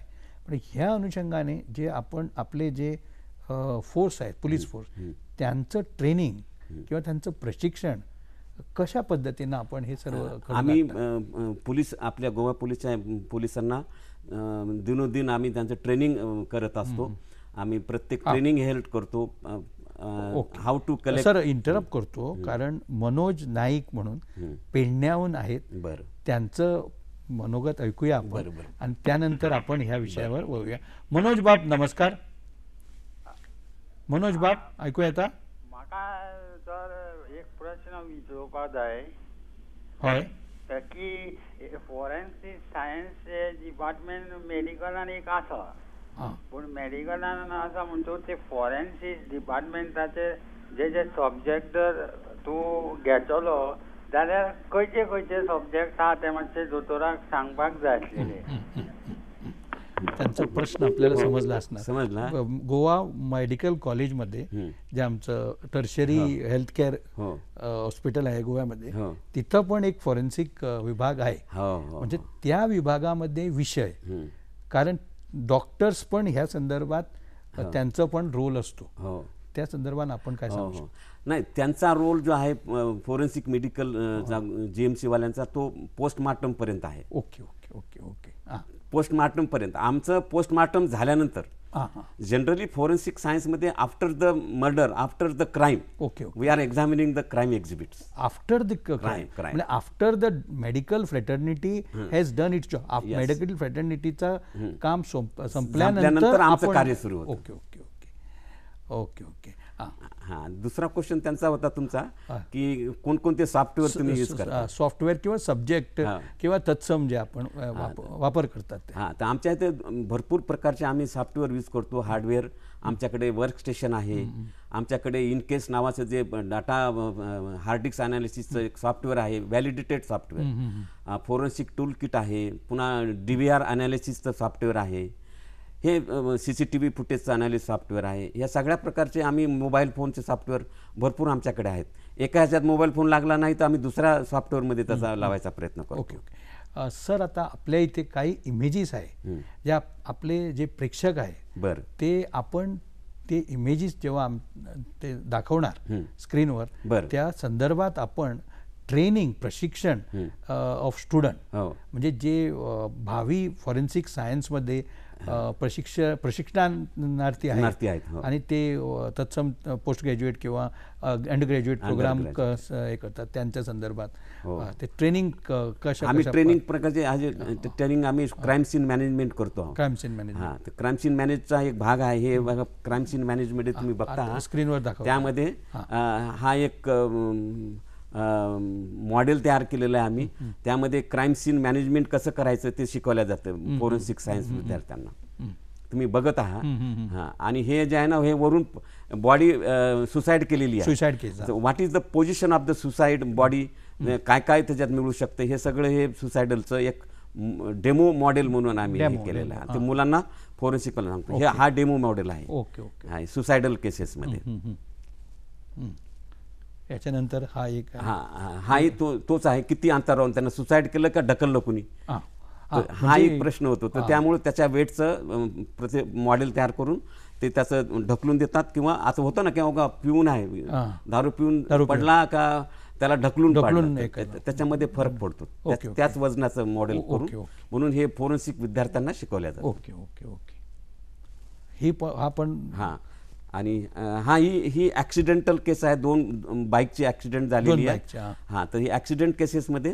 पण ह्या अनुषंगाने जे आपण आपले जे फोर्स आहेत पोलीस फोर्स त्यांचं ट्रेनिंग किंवा त्यांचं प्रशिक्षण कशा पद्धतीनं आपण हे सर्व आम्ही पोलीस आपल्या गोवा पोलीसच्या पोलिसांना दिनोदिन आम्ही त्यांचं ट्रेनिंग करत असतो आम्ही प्रत्येक ट्रेनिंग हेल्प करतो how to collect sir interrupt करतो कारण मनोज नाईक म्हणून पेडण्याहून आहेत त्यांचं मनोगत ऐकूया आपण आणि त्यानंतर आपण ह्या विषयावर बोलूया मनोज बाप नमस्कार मनोज बाप ऐकूया आता माका तर एक प्रश्न विचारपाक जाय हय की फॉरेन्सिक सायन्स डिपार्टमेंट मेडिकलान एक आसा पूण मेडिकलान आसा म्हणटकूच ते फॉरेन्सिक डिपार्टमेंटाचे जे जे सब्जेक्ट जर तूं घेतलो जाल्यार खंयचे खंयचे सब्जेक्ट आहा ते मातशे दोतोराक सांगपाक जाय आसलेले त्यांचा प्रश्न आपल्याला हो, समजला असणार समजला गोवा मेडिकल कॉलेज मध्ये जे आमचं टर्शरी हेल्थ केअर हॉस्पिटल आहे गोव्यामध्ये हो. तिथं पण एक फॉरेन्सिक विभाग आहे हो, म्हणजे त्या विभागामध्ये विषय कारण डॉक्टर्स पण ह्या संदर्भात त्यांचा पण रोल असतो त्या संदर्भात आपण काय सांगू नाही त्यांचा रोल जो आहे फोरेन्सिक मेडिकल जीएमसी वाल्यांचा तो पोस्टमार्टम पर्यंत आहे okay okay okay okay postmortem पर्यंत आमचं पोस्टमार्टम झाल्यानंतर जनरली फोरेन्सिक मध्ये after the murder after the crime okay we are examining the crime exhibit after the crime after the medical fraternity has done its job medical फ्रेटर्निटीचा काम संपल्यानंतर आमचं कार्य सुरू okay okay okay okay okay हा दुसरा question त्यांचा होता तुमचा की कोणकोणते सॉफ्टवेअर तुम्ही यूज करता सॉफ्टवेअर किंवा सब्जेक्ट किंवा तत्सम जे आपण वापर करतात हां तर आमच्या इथे भरपूर प्रकारचे आम्ही सॉफ्टवेअर यूज करतो हार्डवेअर आमच्याकडे वर्क स्टेशन आहे आमच्याकडे इनकेस नावाचं जे डाटा हार्ड डिस्क अनालिसिसचं एक सॉफ्टवेअर आहे validated software forensic tool kit आहे पुन्हा डी व्ही आर अनालिसिसचं सॉफ्टवेअर आहे हे सी सी टी व्ही फुटेजचं अनालिस सॉफ्टवेअर आहे या सगळ्या प्रकारचे आम्ही मोबाईल फोनचे सॉफ्टवेअर भरपूर आमच्याकडे आहेत एका ह्याच्यात मोबाईल फोन लागला नाही तर आम्ही दुसऱ्या सॉफ्टवेअरमध्ये त्याचा लावायचा प्रयत्न करतो ओके ओके सर आता आपल्या इथे काही इमेजेस आहे ज्या आपले जे प्रेक्षक आहे बरं ते आपण ते इमेजेस जेव्हा ते दाखवणार स्क्रीनवर त्या संदर्भात आपण ट्रेनिंग प्रशिक्षण ऑफ स्टुडंट हो. म्हणजे जे भावी फॉरेन्सिक सायन्समध्ये प्रशिक्ष प्रशिक्षणार्थी आहेत हो. आणि ते तत्सम पोस्ट ग्रॅज्युएट किंवा अंडर ग्रॅज्युएट प्रोग्राम हे करतात त्यांच्या संदर्भात हो. ते ट्रेनिंग कशा आम्ही ट्रेनिंग प्रकारचे ट्रेनिंग आम्ही क्राईम सीन मॅनेजमेंट करतो crime scene management crime scene मॅनेजचा एक भाग आहे हे बघा क्राईम सीन मॅनेजमेंट तुम्ही बघता स्क्रीनवर दाखवा त्यामध्ये हा एक मॉडेल तयार केलेलं आहे आम्ही त्यामध्ये क्राईम सीन मॅनेजमेंट कसं करायचं ते शिकवलं जातं फोरेन्सिक सायन्स विद्यार्थ्यांना तुम्ही बघत आहात आणि हे जे आहे ना हे वरून बॉडी सुसाईड केलेली आहे सुसाईड केली what is the position of the suicide body काय काय त्याच्यात मिळू शकतं हे सगळं हे सुसायडलचं एक डेमो मॉडेल म्हणून आम्ही केलेलं आहे ते मुलांना फोरेन्सिकला सांगतो हे हा डेमो मॉडेल आहे ओके ओके सुसायडल केसेसमध्ये याच्यानंतर हा एक हा हा तो तोच आहे किती अंतरावर त्यांना सुसाईड केलं का ढकललं कुणी हा म्हणजे एक प्रश्न होतो तर त्यामुळे त्याच्या वेटचं प्रति मॉडेल तयार करून ते त्याचं ढकलून देतात किंवा असं होतं ना किंवा पिऊन आहे दारू पिऊन पडला का त्याला ढकलून ढकलून त्याच्यामध्ये फरक पडतो त्याच वजनाचं मॉडेल करून म्हणून हे फोरेन्सिक विद्यार्थ्यांना शिकवल्या जातं ओके ओके ओके हे हा पण हा आणि हा ही ही ॲक्सिडेंटल केस आहे दोन बाईकची ॲक्सिडेंट झालेली आहे हा तर ही ॲक्सिडेंट केसेसमध्ये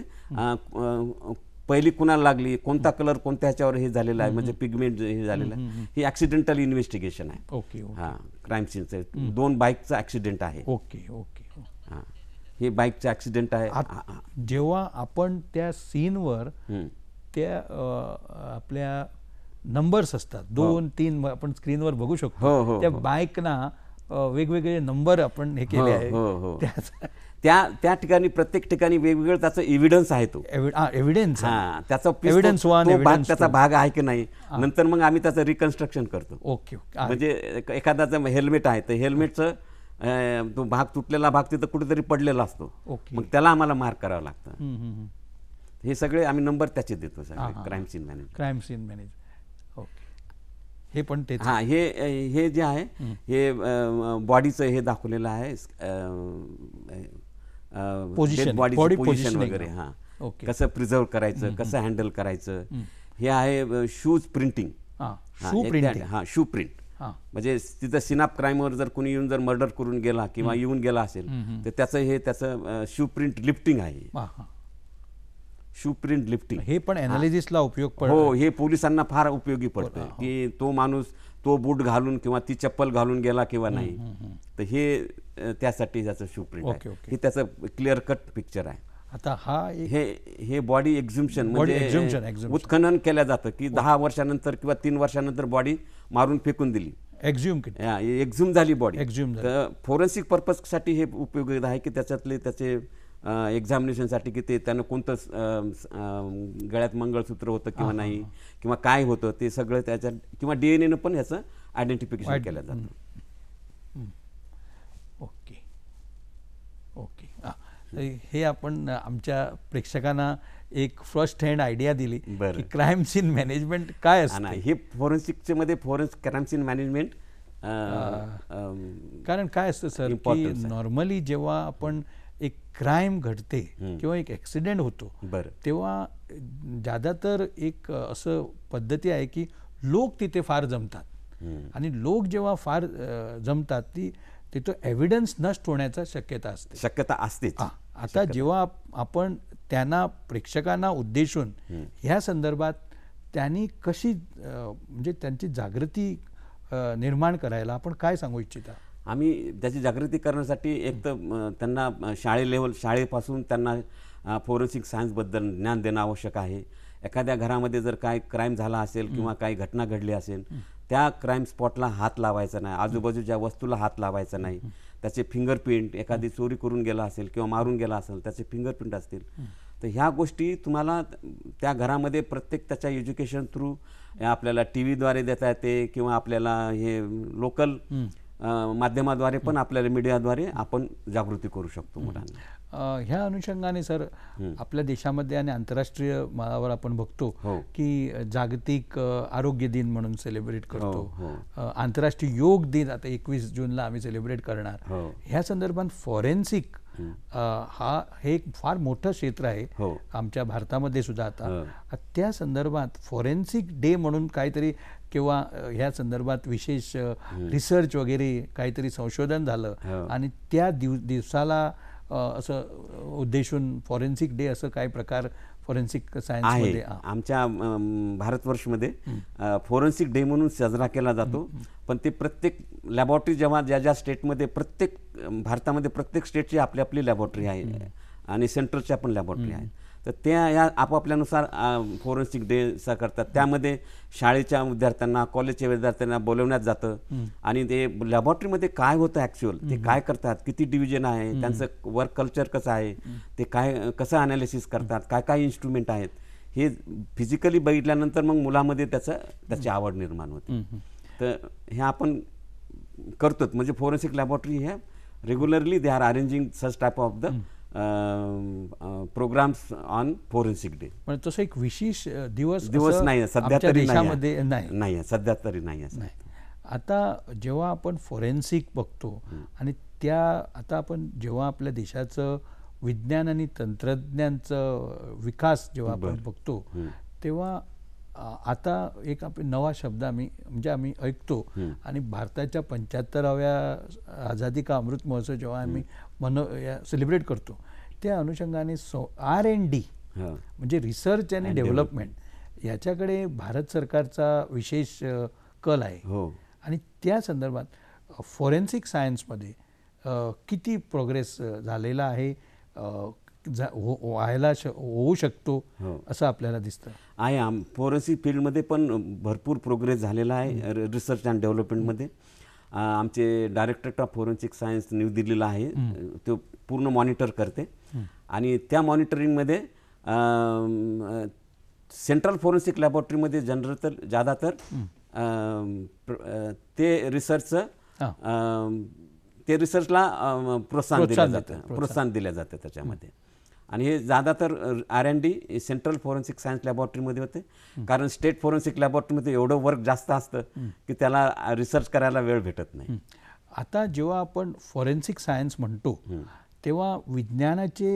पहिली कुणाला लागली कोणता कलर कोणत्या ह्याच्यावर हे झालेलं आहे म्हणजे पिगमेंट हे झालेलं आहे ही ॲक्सिडेंटल इन्व्हेस्टिगेशन आहे ओके हां क्राईम सीनचं दोन बाईकचा ॲक्सिडेंट आहे ओके ओके हा हे बाईकचं ॲक्सिडेंट आहे जेव्हा आपण त्या सीनवर त्या आपल्या नंबर्स असतात हो. दोन तीन आपण स्क्रीनवर बघू शकतो हो, हो, त्या बाईकना वेगवेगळे नंबर आपण हे केले आहे त्या त्या ठिकाणी प्रत्येक ठिकाणी वेगवेगळं त्याचा एव्हिडन्स आहे तो एव्हिडन्स त्याचा एव्हिडन्स वन त्याचा भाग आहे की नाही नंतर मग आम्ही त्याचं रिकन्स्ट्रक्शन करतो ओके म्हणजे एखाद्याचं हेल्मेट आहे तर हेल्मेटचं तो भाग तुटलेला भाग तिथं कुठेतरी पडलेला असतो मग त्याला आम्हाला मार्क करावा लागतं हे सगळे आम्ही नंबर त्याचे देतो crime scene manage crime scene manage हे पण ते हा हे हे जे आहे हे बॉडीचं हे दाखवलेलं आहे बॉडी पोझिशन वगैरे हां कसं प्रिझर्व करायचं कसं हँडल करायचं हे आहे शूज प्रिंटिंग शू प्रिंट हा शू प्रिंट म्हणजे तिथं सिनाप क्राईमवर जर कोणी येऊन जर मर्डर करून गेला किंवा येऊन गेला असेल तर त्याचं हे त्याचं शू प्रिंट लिफ्टिंग आहे शू प्रिंट लिफ्टिंग हे पण अनालिसिसला उपयोग पडतो हो हे पोलिसांना फार उपयोगी हो पडतं हो. की तो माणूस तो बूट घालून किंवा ती चप्पल घालून गेला किंवा नाही तर हे त्यासाठी त्याचं शू प्रिंट आहे हे त्याचं क्लिअर कट पिक्चर आहे आता हा हे हे बॉडी एक्झिम्शन म्हणजे उत्खनन केल्या जातं की दहा वर्षानंतर किंवा तीन वर्षानंतर बॉडी मारून फेकून दिली एक्झ्युम एक्झ्युम झाली बॉडी एक्झ्युम फॉरेन्सिक साठी हे उपयोगी आहे की त्याच्यातले त्याचे एक्झामिनेशनसाठी की ते त्यांना कोणतं गळ्यात मंगळसूत्र होतं किंवा नाही किंवा काय होतं ते सगळं त्याच्या किंवा डी एन एनं पण ह्याचं आयडेंटिफिकेशन केलं जातं ओके ओके हे आपण आमच्या प्रेक्षकांना एक फर्स्ट हँड आयडिया दिली की क्राईम सीन मॅनेजमेंट काय असतं हे फॉरेन्सिकच्या मध्ये फॉरेन्स क्राईम सीन मॅनेजमेंट कारण काय असतं सर की नॉर्मली जेव्हा आपण क्राईम घडते किंवा एक एक्सिडेंट होतो तेव्हा ज्यादातर एक असं पद्धती आहे की लोक तिथे फार जमतात आणि लोक जेव्हा फार जमतात ती तिथं एव्हिडन्स नष्ट होण्याचा शक्यता असते शक्यता असते आता जेव्हा आपण त्यांना प्रेक्षकांना उद्देशून ह्या संदर्भात त्यांनी कशी म्हणजे त्यांची जागृती निर्माण करायला आपण काय सांगू इच्छिता आम्ही त्याची जागृती करण्यासाठी एक तर त्यांना शाळे लेवल शाळेपासून त्यांना फोरेन्सिक सायन्सबद्दल ज्ञान देणं आवश्यक आहे एखाद्या घरामध्ये जर काय क्राईम झाला असेल किंवा काही घटना घडली असेल त्या क्राईम स्पॉटला हात लावायचा नाही आजूबाजूच्या वस्तूला हात लावायचा नाही त्याचे फिंगरप्रिंट एखादी चोरी करून गेला असेल किंवा मारून गेला असेल त्याचे फिंगरप्रिंट असतील तर ह्या गोष्टी तुम्हाला त्या घरामध्ये प्रत्येक त्याच्या एज्युकेशन थ्रू आपल्याला टी व्हीद्वारे देता येते किंवा आपल्याला हे लोकल माध्यमाद्वारे पण आपल्याला मीडियाद्वारे आपण जागृती करू शकतो मुलांना ह्या अनुषंगाने सर आपल्या देशामध्ये आणि आंतरराष्ट्रीय मळावर आपण बघतो हो. की जागतिक आरोग्य दिन म्हणून सेलिब्रेट हो, करतो हो. आंतरराष्ट्रीय योग दिन आता एकवीस जूनला आम्ही सेलिब्रेट करणार ह्या संदर्भात फॉरेन्सिक हा हे एक फार मोठं क्षेत्र आहे हो. आमच्या भारतामध्ये सुद्धा आता त्या संदर्भात फॉरेन्सिक डे म्हणून काहीतरी किंवा ह्या संदर्भात विशेष रिसर्च वगैरे काहीतरी संशोधन झालं आणि त्या दिव दिवसाला असं उद्देशून फॉरेन्सिक डे असं काही प्रकार फॉरेन्सिक सायन्स आमच्या भारतवर्षमध्ये फॉरेन्सिक डे म्हणून साजरा केला जातो पण ते प्रत्येक लॅबॉरेटरी जेव्हा ज्या ज्या स्टेटमध्ये प्रत्येक भारतामध्ये प्रत्येक स्टेटची आपली आपली लॅबॉरेटरी आहे आणि सेंट्रलच्या पण लॅबॉरेटरी आहे तर त्या या आपापल्यानुसार फॉरेन्सिक सा करतात त्यामध्ये शाळेच्या विद्यार्थ्यांना कॉलेजच्या विद्यार्थ्यांना बोलवण्यात जातं आणि ते लॅबॉरेटरीमध्ये काय होतं ॲक्च्युअल ते काय करतात किती डिव्हिजन आहे त्यांचं वर्क कल्चर कसं आहे ते काय कसं अनालिसिस करतात काय काय इन्स्ट्रुमेंट आहेत हे फिजिकली बघितल्यानंतर मग मुलामध्ये त्याचं त्याची आवड निर्माण होते तर हे आपण करतो म्हणजे फोरेन्सिक लॅबोरेटरी हे regularly they are arranging such type of the programs on forensic day पण तसं एक विशेष दिवस दिवस नाही सध्या तरी नाही नाही सध्या तरी नाही आता जेव्हा आपण फॉरेन्सिक बघतो आणि त्या आता आपण जेव्हा आपल्या देशाचं विज्ञान आणि तंत्रज्ञानचं विकास जेव्हा आपण बघतो तेव्हा आता एक आपण नवा शब्द आम्ही म्हणजे आम्ही ऐकतो आणि भारताच्या पंच्याहत्तराव्या आझादी का अमृत महोत्सव जेव्हा आम्ही मनो सेलिब्रेट करतो त्या अनुषंगाने सो आर एन डी म्हणजे रिसर्च आणि डेव्हलपमेंट याच्याकडे भारत सरकारचा विशेष कल आहे हो आणि त्या संदर्भात फॉरेन्सिक सायन्समध्ये किती प्रोग्रेस झालेला आहे हो, व्हायला होऊ शकतो हो. असं आपल्याला दिसतं आहे आम फॉरेन्सिक फील्डमध्ये पण भरपूर प्रोग्रेस झालेला आहे रिसर्च अँड डेव्हलपमेंटमध्ये आमचे directorate of forensic science new दिल्लीला आहे तो पूर्ण मॉनिटर करते आणि त्या मॉनिटरिंगमध्ये सेंट्रल फोरेन्सिक लॅबोरेटरीमध्ये जनरल तर ज्यादातर ते रिसर्च ते रिसर्चला प्रोत्साहन दिलं जातं प्रोत्साहन दिलं जातं त्याच्यामध्ये आणि हे ज्यादातर R N D central forensic science लॅबॉरेटरीमध्ये होते कारण स्टेट फॉरेन्सिक लॅबॉरेटरीमध्ये एवढं वर्क जास्त असतं की त्याला रिसर्च करायला वेळ भेटत नाही आता जेव्हा आपण फॉरेन्सिक सायन्स म्हणतो तेव्हा विज्ञानाचे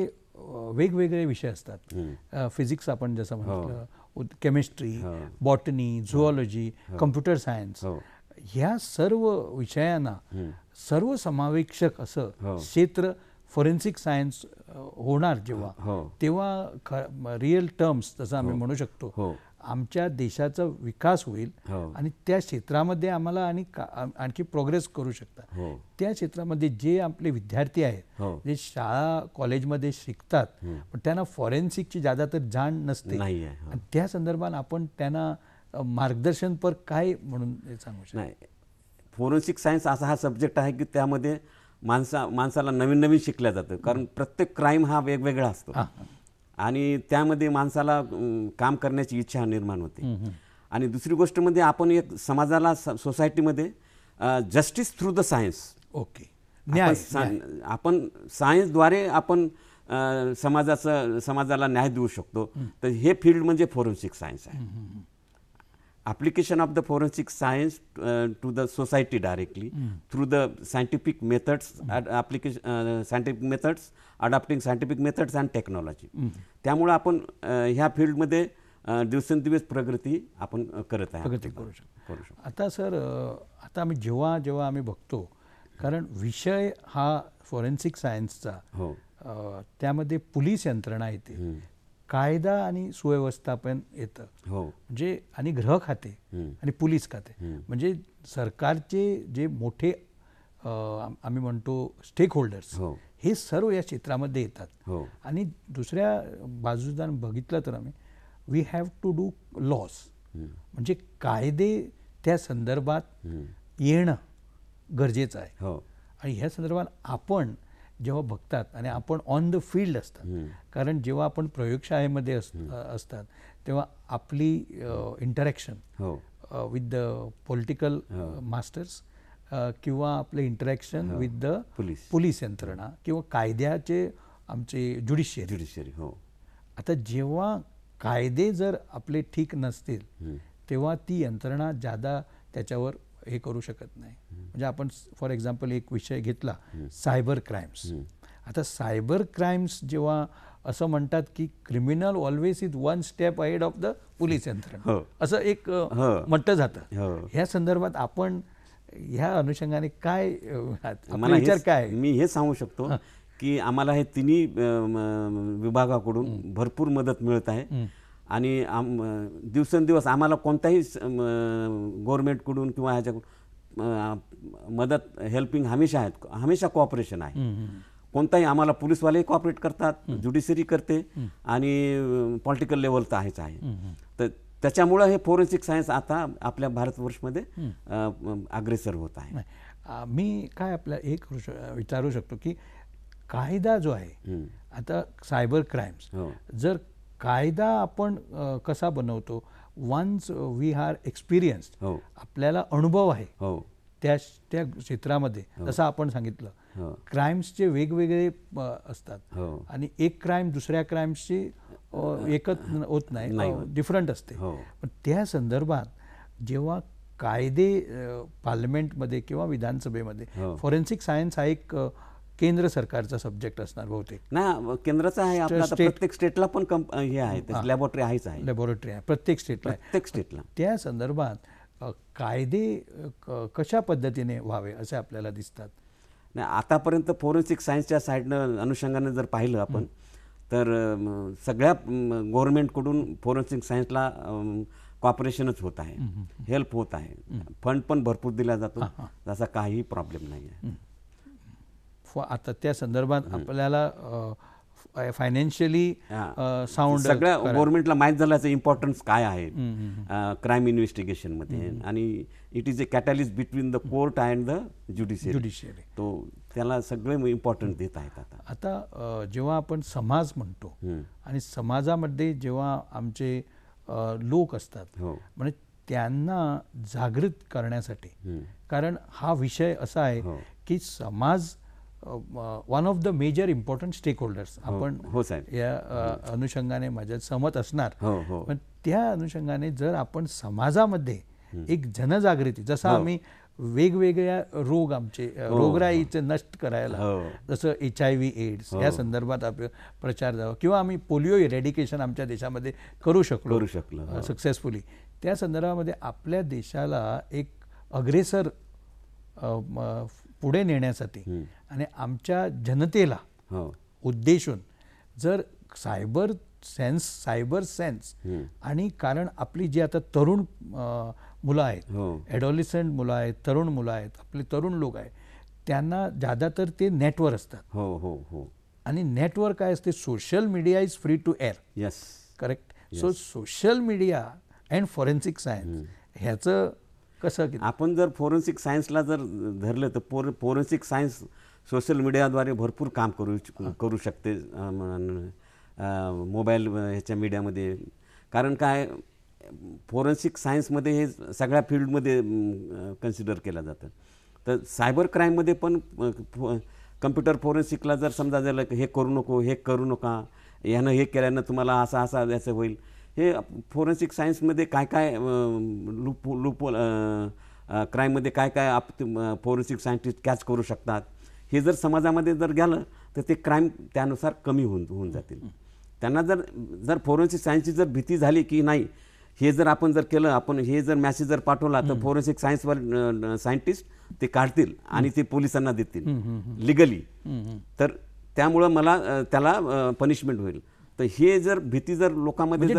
वेगवेगळे विषय असतात फिजिक्स आपण जसं म्हणतो chemistry botany zoology computer science ह्या सर्व विषयांना सर्वसमावेक्षक असं हो. क्षेत्र फॉरेन्सिक सायन्स होणार जेव्हा हो. तेव्हा रिअल टर्म्स जसं आम्ही हो. म्हणू शकतो हो. आमच्या देशाचा विकास होईल आणि त्या क्षेत्रामध्ये आम्हाला आणि आणखी प्रोग्रेस करू शकता त्या क्षेत्रामध्ये जे आपले विद्यार्थी आहेत जे शाळा कॉलेजमध्ये शिकतात पण त्यांना फॉरेन्सिकची जादा तर जाण नसते त्या संदर्भात आपण त्यांना मार्गदर्शन पर काय म्हणून सांगू शकतो नाही फॉरेन्सिक सायन्स असा हा सब्जेक्ट आहे की त्यामध्ये माणसा माणसाला नवीन नवीन शिकल्या जातं कारण प्रत्येक क्राईम हा वेगवेगळा असतो आणि त्यामध्ये माणसाला काम करण्याची इच्छा निर्माण होते आणि दुसरी गोष्ट म्हणजे आपण एक समाजाला सोसायटीमध्ये justice through the science okay आपण सायन्सद्वारे आपण समाजाचं समाजाला न्याय देऊ शकतो तर हे फील्ड म्हणजे फोरेन्सिक सायन्स आहे application of the forensic science uh, to the society directly mm. through the scientific methods mm. ad, application uh, scientific methods adapting scientific methods and technology mm. त्यामुळे आपण ह्या फील्डमध्ये दिवसेंदिवस प्रगती आपण करत आहे प्रगती करू शकतो करू शकतो आता सर आता आम्ही जेव्हा जेव्हा आम्ही बघतो कारण विषय हा फॉरेन्सिक सायन्सचा हो त्यामध्ये पोलीस यंत्रणा येते कायदा आणि सुव्यवस्थापन येतं हो म्हणजे आणि ग्रह खाते आणि पोलीस खाते म्हणजे सरकारचे जे मोठे आम्ही म्हणतो स्टेक होल्डर्स हे सर्व या क्षेत्रामध्ये येतात हो। आणि दुसऱ्या बाजूदान बघितलं तर आम्ही we have to do laws म्हणजे कायदे त्या संदर्भात येणं गरजेचं आहे हो. आणि ह्या संदर्भात आपण जेव्हा बघतात आणि आपण ऑन द फील्ड असतात कारण जेव्हा आपण प्रयोगशाळेमध्ये असतात तेव्हा आपली interaction with the political masters किंवा आपले interaction with the police police यंत्रणा किंवा कायद्याचे आमचे ज्युडिशियरी ज्युडिशियरी हो आता जेव्हा कायदे जर आपले ठीक नसतील तेव्हा ती यंत्रणा जादा त्याच्यावर हे करू शकत नाही म्हणजे आपण फॉर एक्झाम्पल एक विषय घेतला सायबर क्राईम्स आता सायबर क्राईम्स जेव्हा असं म्हणतात की criminal always is one step ahead of the police यंत्रणा हो. असं एक हो. म्हटलं जातं हो. ह्या संदर्भात आपण ह्या अनुषंगाने काय विचार काय मी हे सांगू शकतो की आम्हाला हे तिन्ही विभागाकडून भरपूर मदत मिळत आहे आणि आम दिवसेंदिवस आम्हाला कोणताही गव्हर्नमेंटकडून किंवा ह्याच्याकडून मदत हेल्पिंग हमेशा आहेत हमेशा कॉपरेशन आहे कोणताही आम्हाला पोलीसवालेही कॉपरेट करतात ज्युडिशरी करते आणि पॉलिटिकल लेवल तर आहेच आहे तर त्याच्यामुळं हे फोरेन्सिक सायन्स आता आपल्या भारतवर्षमध्ये अग्रेसर होत आहे मी काय आपल्या एक विचारू शकतो की कायदा जो आहे आता सायबर क्राईम्स हो. जर कायदा आपण कसा बनवतो वन्स वी आर एक्सपिरियन्स आपल्याला अनुभव आहे हो. त्या त्या क्षेत्रामध्ये जसं हो. आपण सांगितलं क्राईम्सचे हो. वेगवेगळे असतात आणि एक क्राईम दुसऱ्या क्राईम्सची एकच होत नाही डिफरंट असते पण त्या संदर्भात जेव्हा कायदे पार्लमेंटमध्ये किंवा विधानसभेमध्ये फॉरेन्सिक सायन्स हा एक केंद्र सरकारचा सब्जेक्ट असणार बहुतेक ना केंद्राचा आहे प्रत्येक स्टेटला पण हे आहे लॅबोरेटरी आहेच आहे लॅबोरेटरी आहे प्रत्येक स्टेटला प्रत्येक स्टेटला त्या संदर्भात कायदे कशा पद्धतीने व्हावे असे आपल्याला दिसतात नाही आतापर्यंत फोरेन्सिक सायन्सच्या साईडनं अनुषंगाने जर पाहिलं आपण तर सगळ्या गव्हर्नमेंटकडून फोरेन्सिक सायन्सला कॉपरेशनच होत आहे हेल्प होत आहे फंड पण भरपूर दिला जातो तसा काही प्रॉब्लेम नाही आहे आता त्या संदर्भात आपल्याला फायनान्शियली साऊंड सगळ्या गव्हर्नमेंटला माहीत झाल्याचं इम्पॉर्टन्स काय आहे क्राईम इन्व्हेस्टिगेशनमध्ये आणि it is a catalyst between the court and the judiciary judiciary तो त्याला सगळे इम्पॉर्टन्स देत आहेत आता आता जेव्हा आपण समाज म्हणतो आणि समाजामध्ये जेव्हा आमचे लोक असतात हो. म्हणजे त्यांना जागृत करण्यासाठी कारण हा विषय असा आहे हो. की समाज one of the major important stakeholders आपण हो या अनुषंगाने माझ्या सहमत असणार हो, हो. पण त्या अनुषंगाने जर आपण समाजामध्ये एक जनजागृती जसं हो. आम्ही वेगवेगळ्या रोग आमचे रोगराईचे नष्ट करायला जसं एच आय व्ही एड्स या संदर्भात आपण प्रचार जावा किंवा आम्ही पोलिओ इरेडिकेशन आमच्या देशामध्ये करू शकलो करू शकलो सक्सेसफुली त्या संदर्भामध्ये आपल्या देशाला एक अग्रेसर पुढे नेण्यासाठी आणि आमच्या जनतेला हो. उद्देशून जर सायबर सेन्स सायबर सेन्स आणि कारण आपली जी आता तरुण मुलं आहेत हो. ॲडॉलिसंट मुलं आहेत तरुण मुलं आहेत आपले तरुण लोक आहेत त्यांना ज्यादातर ते नेटवर असतात हो हो हो आणि नेटवर काय असते social media is free to air yes correct so social media and forensic science ह्याचं कसं आपण जर फोरेन्सिक सायन्सला जर धरलं तर फोर फोरेन्सिक सायन्स सोशल मीडियाद्वारे भरपूर काम करू करू शकते मोबाईल ह्याच्या मीडियामध्ये कारण काय फोरेन्सिक सायन्समध्ये हे सगळ्या फील्डमध्ये कन्सिडर केलं जातं तर सायबर क्राईममध्ये पण कम्प्युटर फोरेन्सिकला जर समजा झालं हे करू नको हे करू नका यानं हे केल्यानं तुम्हाला असा असा याचं होईल हे फोरेन्सिक सायन्समध्ये काय काय लुप लुप क्राईममध्ये काय काय आप फोरेन्सिक सायंटिस्ट कॅच करू शकतात हे जर समाजामध्ये जर गेलं तर ते क्राईम त्यानुसार कमी होऊन होऊन जातील त्यांना जर जर फोरेन्सिक सायन्सची जर भीती झाली की नाही हे जर आपण जर केलं आपण हे जर मॅसेज जर पाठवला तर फोरेन्सिक सायन्सवर सायंटिस्ट ते काढतील आणि ते पोलिसांना देतील लिगली तर त्यामुळं मला त्याला पनिशमेंट होईल तर हे जर भीती जर लोकांमध्ये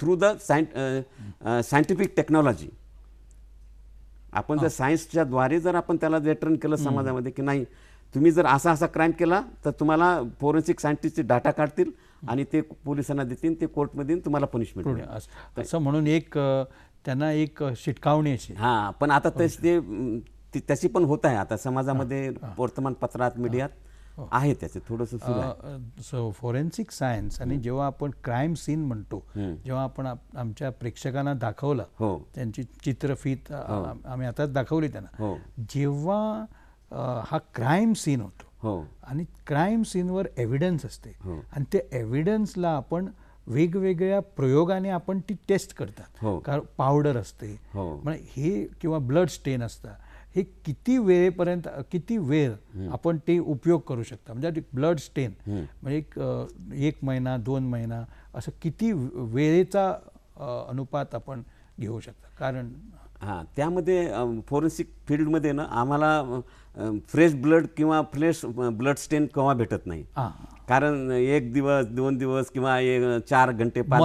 थ्रू द सायंटिफिक टेक्नॉलॉजी आपण जर सायन्सच्या द्वारे जर आपण त्याला डेटरन केलं समाजामध्ये की नाही तुम्ही जर असा असा क्राईम केला तर तुम्हाला फोरेन्सिक सायंटिस्टचे डाटा काढतील आणि ते पोलिसांना देतील ते कोर्टमध्ये तुम्हाला पनिशमेंट असं म्हणून एक त्यांना एक शिटकावणी हां पण आता तेच ते त्याची पण होत आहे आता समाजामध्ये वर्तमानपत्रात मीडियात हो. आहे त्याचं थोडस फॉरेन्सिक सायन्स आणि जेव्हा आपण क्राईम सीन म्हणतो जेव्हा आपण आमच्या प्रेक्षकांना दाखवला हो. त्यांची चित्रफीत हो. आम्ही आताच दाखवली त्यांना जेव्हा हा क्राईम सीन होतो आणि क्राईम सीनवर एव्हिडन्स असते आणि त्या एव्हिडन्सला आपण वेगवेगळ्या प्रयोगाने आपण ती टेस्ट करतात कारण पावडर असते म्हणजे हे किंवा ब्लड स्टेन असतात हे किती वेळेपर्यंत किती वेळ आपण ते उपयोग करू शकता म्हणजे ब्लड स्टेन म्हणजे एक एक महिना दोन महिना असं किती वेळेचा अनुपात आपण घेऊ शकता कारण हां त्यामध्ये फॉरेन्सिक फील्डमध्ये ना आम्हाला फ्रेश ब्लड किंवा फ्रेश ब्लड स्टेन केव्हा भेटत नाही कारण एक दिवस दोन दिवस किंवा एक चार घंटे पाच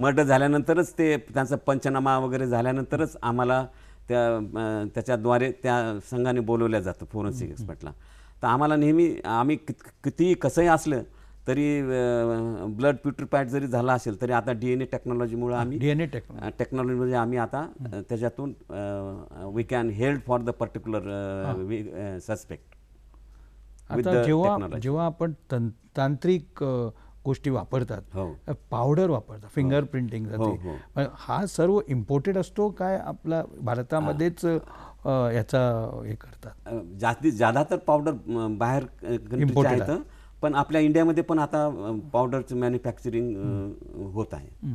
मर्डर झाल्यानंतरच ते त्यांचा पंचनामा वगैरे झाल्यानंतरच आम्हाला त्या त्याच्याद्वारे त्या संघाने बोलवल्या जातं फोरेन्सिक एक्सपर्टला तर आम्हाला नेहमी आम्ही कितीही कसंही असलं तरी ब्लड पॅट जरी झाला असेल तरी आता डी एन ए टेक्नॉलॉजीमुळे आम्ही डी एन ए टेक्नॉलॉजी टेक्नॉलॉजीमध्ये आम्ही आता त्याच्यातून we can held for the particular suspect जेव्हा जेव्हा आपण तांत्रिक गोष्टी वापरतात हो. पावडर वापरतात हो. फिंगर प्रिंटिंग हो, हा सर्व इम्पोर्टेड असतो काय आपला भारतामध्येच याचा हे करतात जास्तीत जादा तर पावडर बाहेर इम्पोर्ट पण आपल्या इंडियामध्ये पण आता पावडरचं मॅन्युफॅक्चरिंग होत आहे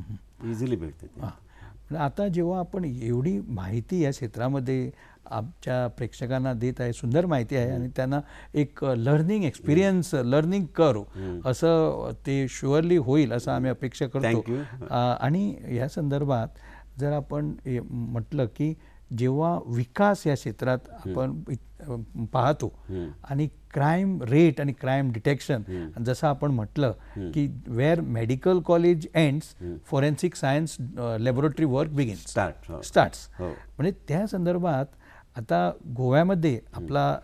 इझिली भेटते आता जेव्हा आपण एवढी माहिती या क्षेत्रामध्ये आमच्या प्रेक्षकांना देत आहे सुंदर माहिती आहे आणि त्यांना एक लर्निंग एक्सपिरियन्स लर्निंग करू असं ते शुअरली होईल असं आम्ही अपेक्षा करतो आणि या संदर्भात जर आपण म्हटलं की जेव्हा विकास या क्षेत्रात आपण पाहतो आणि क्राईम रेट आणि क्राईम डिटेक्शन जसं आपण म्हटलं की where medical college ends forensic science laboratory work begin start start म्हणजे त्या संदर्भात आता गोव्यामध्ये आपला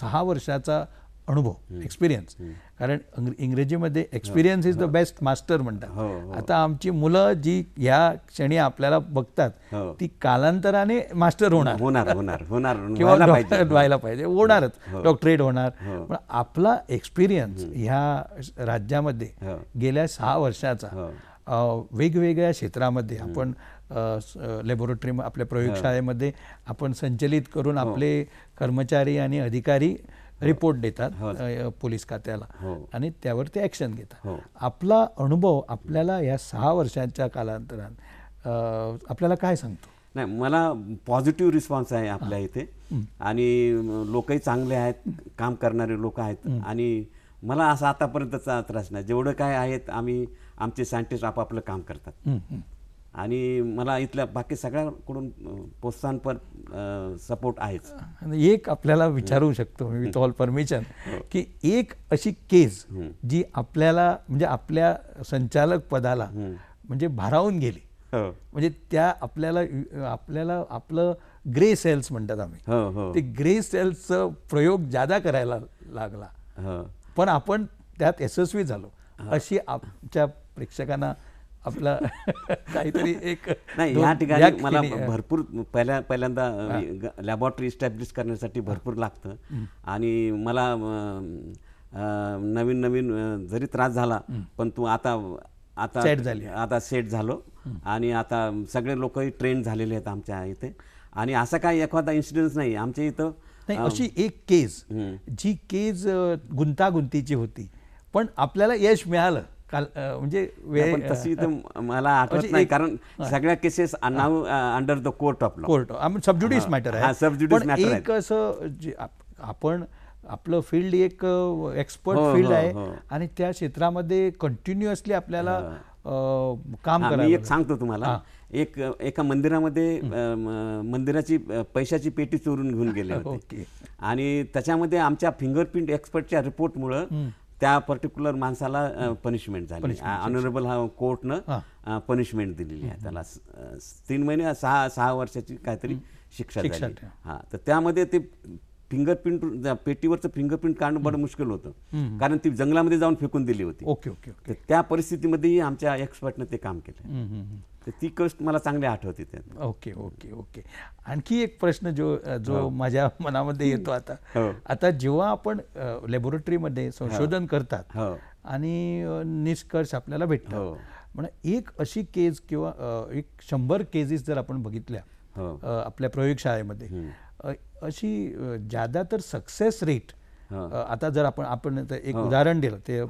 सहा वर्षाचा अनुभव एक्सपिरियन्स कारण इंग्रजीमध्ये experience is the best master म्हणतात हो, हो. आता आमची मुलं जी ह्या क्षणी आपल्याला बघतात हो. ती कालांतराने मास्टर होणार होणार होणार होणार (laughs) किंवा व्हायला पाहिजे होणारच डॉक्टरेट होणार पण आपला एक्सपिरियन्स ह्या राज्यामध्ये गेल्या सहा वर्षाचा वेगवेगळ्या क्षेत्रामध्ये आपण लॅबोरेटरी आपल्या प्रयोगशाळेमध्ये आपण संचलित करून हो. आपले कर्मचारी आणि अधिकारी रिपोर्ट हो. देतात हो. पोलीस खात्याला आणि त्यावर ते ॲक्शन घेतात आपला अनुभव आपल्याला या सहा वर्षांच्या कालांतरात आपल्याला काय सांगतो नाही मला पॉझिटिव्ह रिस्पॉन्स आहे आपल्या इथे आणि लोकही चांगले आहेत काम करणारे लोक आहेत आणि मला असा आतापर्यंतचा त्रास नाही जेवढं काय आहेत आम्ही आमचे सायंटिस्ट आपापलं काम करतात आणि मला इथल्या बाकी सगळ्यांकडून प्रोत्साहनपर सपोर्ट आहेच एक आपल्याला विचारू शकतो विथ ऑल परमिशन हो. की एक अशी केस जी आपल्याला म्हणजे आपल्या संचालक पदाला म्हणजे भारावून गेली हो. म्हणजे त्या आपल्याला आपल्याला आपलं ग्रे सेल्स म्हणतात आम्ही हो, ते ग्रे सेल्सचा प्रयोग ज्यादा करायला लागला पण आपण त्यात यशस्वी झालो अशी आमच्या प्रेक्षकांना आपला काहीतरी एक नाही या ठिकाणी मला भरपूर पहिल्या पहिल्यांदा लॅबॉरेटरी इस्टॅब्लिश करण्यासाठी भरपूर लागतं आणि मला नवीन नवीन जरी त्रास झाला पण तू आता आता सेट झाली आता सेट झालो आणि आता सगळे लोकही ट्रेन झालेले आहेत आमच्या इथे आणि असा काही एखादा इन्सिडन्स नाही आमच्या इथं नाही अशी एक केस जी केस गुंतागुंतीची होती पण आपल्याला यश मिळालं म्हणजे वेळ तशी तर मला आठवत म्हणजे नाही कारण सगळ्या केसेस नाव under the court of court आपण सबज्युडिस मॅटर आहे मॅटर एक असं आपण आपलं फील्ड एक एक्सपर्ट फील्ड हो, हो, आहे हो. आणि त्या क्षेत्रामध्ये कंटिन्युअसली आपल्याला काम मी एक सांगतो तुम्हाला एक एका मंदिरामध्ये मंदिराची पैशाची पेटी चोरून घेऊन गेले (laughs) होते आणि त्याच्यामध्ये आमच्या फिंगरप्रिंट एक्सपर्टच्या रिपोर्टमुळं त्या पर्टिक्युलर माणसाला पनिशमेंट झाली ऑनरेबल कोर्टनं पनिशमेंट दिलेली आहे त्याला तीन महिने सहा सहा वर्षाची काहीतरी शिक्षा झाली हा तर त्यामध्ये ते फिंगरप्रिंट पेटीवरचं फिंगरप्रिंट काढणं बड मुश्किल होतं कारण ती जंगलामध्ये जाऊन फेकून दिली होती ओके ओके त्या परिस्थितीमध्येही आमच्या एक्सपर्टनं ते काम केलं तर ती कष्ट मला चांगली आठवते ते ओके ओके ओके आणखी एक प्रश्न जो जो हो. माझ्या मनामध्ये येतो आता हो. आता जेव्हा आपण लॅबोरेटरीमध्ये संशोधन हो. करतात आणि निष्कर्ष आपल्याला भेटतो म्हणजे एक अशी केस किंवा एक शंभर केसेस जर आपण बघितल्या आपल्या प्रयोगशाळेमध्ये अशी ज्यादा तर सक्सेस रेट आता जर आपण आपण एक उदाहरण दिलं ते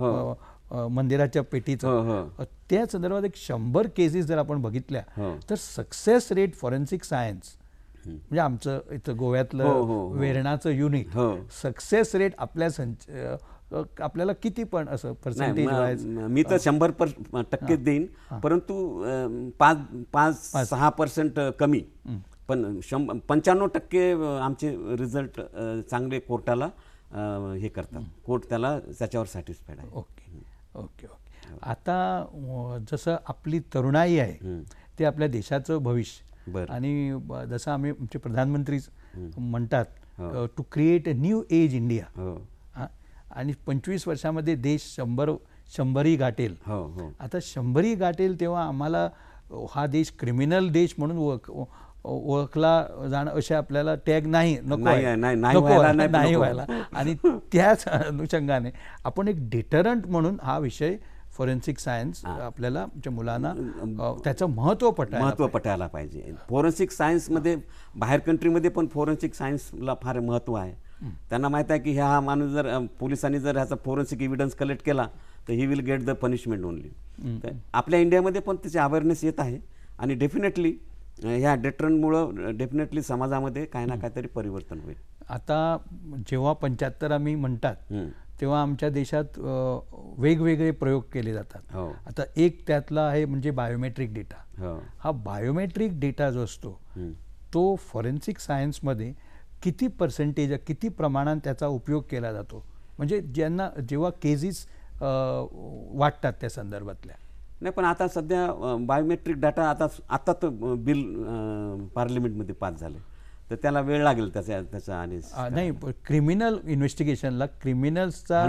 मंदिराच्या पेटीचं त्या संदर्भात एक शंभर केसेस जर आपण बघितल्या तर सक्सेस रेट फॉरेन्सिक सायन्स म्हणजे आमचं इथं गोव्यातलं वेरणाचं युनिट सक्सेस रेट आपल्या संच आपल्याला किती पण असं पर्सेंटेज मी तर शंभर पर टक्के देईन परंतु पाच पाच सहा पर्सेंट कमी पण शंभ पंच्याण्णव टक्के आमचे रिझल्ट चांगले कोर्टाला हे करतात कोर्ट त्याला त्याच्यावर सॅटिस्फाईड आहे ओके ओके ओके हो. आता जसं आपली तरुणाई आहे ते आपल्या देशाचं भविष्य आणि जसं आम्ही आमचे प्रधानमंत्रीच म्हणतात टू हो. Create a new age India आणि पंचवीस वर्षामध्ये देश शंभर शंभरी गाठेल हो, आता शंभरी गाठेल तेव्हा आम्हाला हा देश क्रिमिनल देश म्हणून ओळखला जाणं असे आपल्याला टॅग नाही नको नाही व्हायला आणि त्याच अनुषंगाने आपण एक डिटरंट म्हणून हा विषय फॉरेन्सिक सायन्स आपल्याला मुलांना त्याचं महत्त्व पट महत्व पटायला पाहिजे फॉरेन्सिक सायन्समध्ये बाहेर कंट्रीमध्ये पण फॉरेन्सिक सायन्सला फार महत्व आहे त्यांना माहित आहे की ह्या हा माणूस जर पोलिसांनी जर ह्याचा फॉरेन्सिक इव्हिडन्स कलेक्ट केला तर he will get the punishment only तर आपल्या इंडियामध्ये पण त्याची अवेअरनेस येत आहे आणि डेफिनेटली ह्या डेटरनमुळं डेफिनेटली समाजामध्ये काही ना काहीतरी परिवर्तन होईल आता जेव्हा पंच्याहत्तर आम्ही म्हणतात तेव्हा आमच्या देशात वेगवेगळे प्रयोग केले जातात हो. आता एक त्यातला आहे म्हणजे बायोमेट्रिक डेटा हो. हा बायोमेट्रिक डेटा जो असतो तो फॉरेन्सिक सायन्समध्ये किती पर्सेंटेज किती प्रमाणात त्याचा उपयोग केला जातो म्हणजे ज्यांना जेव्हा केजीस वाटतात त्या संदर्भातल्या नाही पण आता सध्या बायोमेट्रिक डाटा आता आता तर बिल पार्लिमेंटमध्ये पास झाले तर त्याला वेळ लागेल त्याचा त्याचा आणि नाही क्रिमिनल इन्व्हेस्टिगेशनला क्रिमिनल्सचा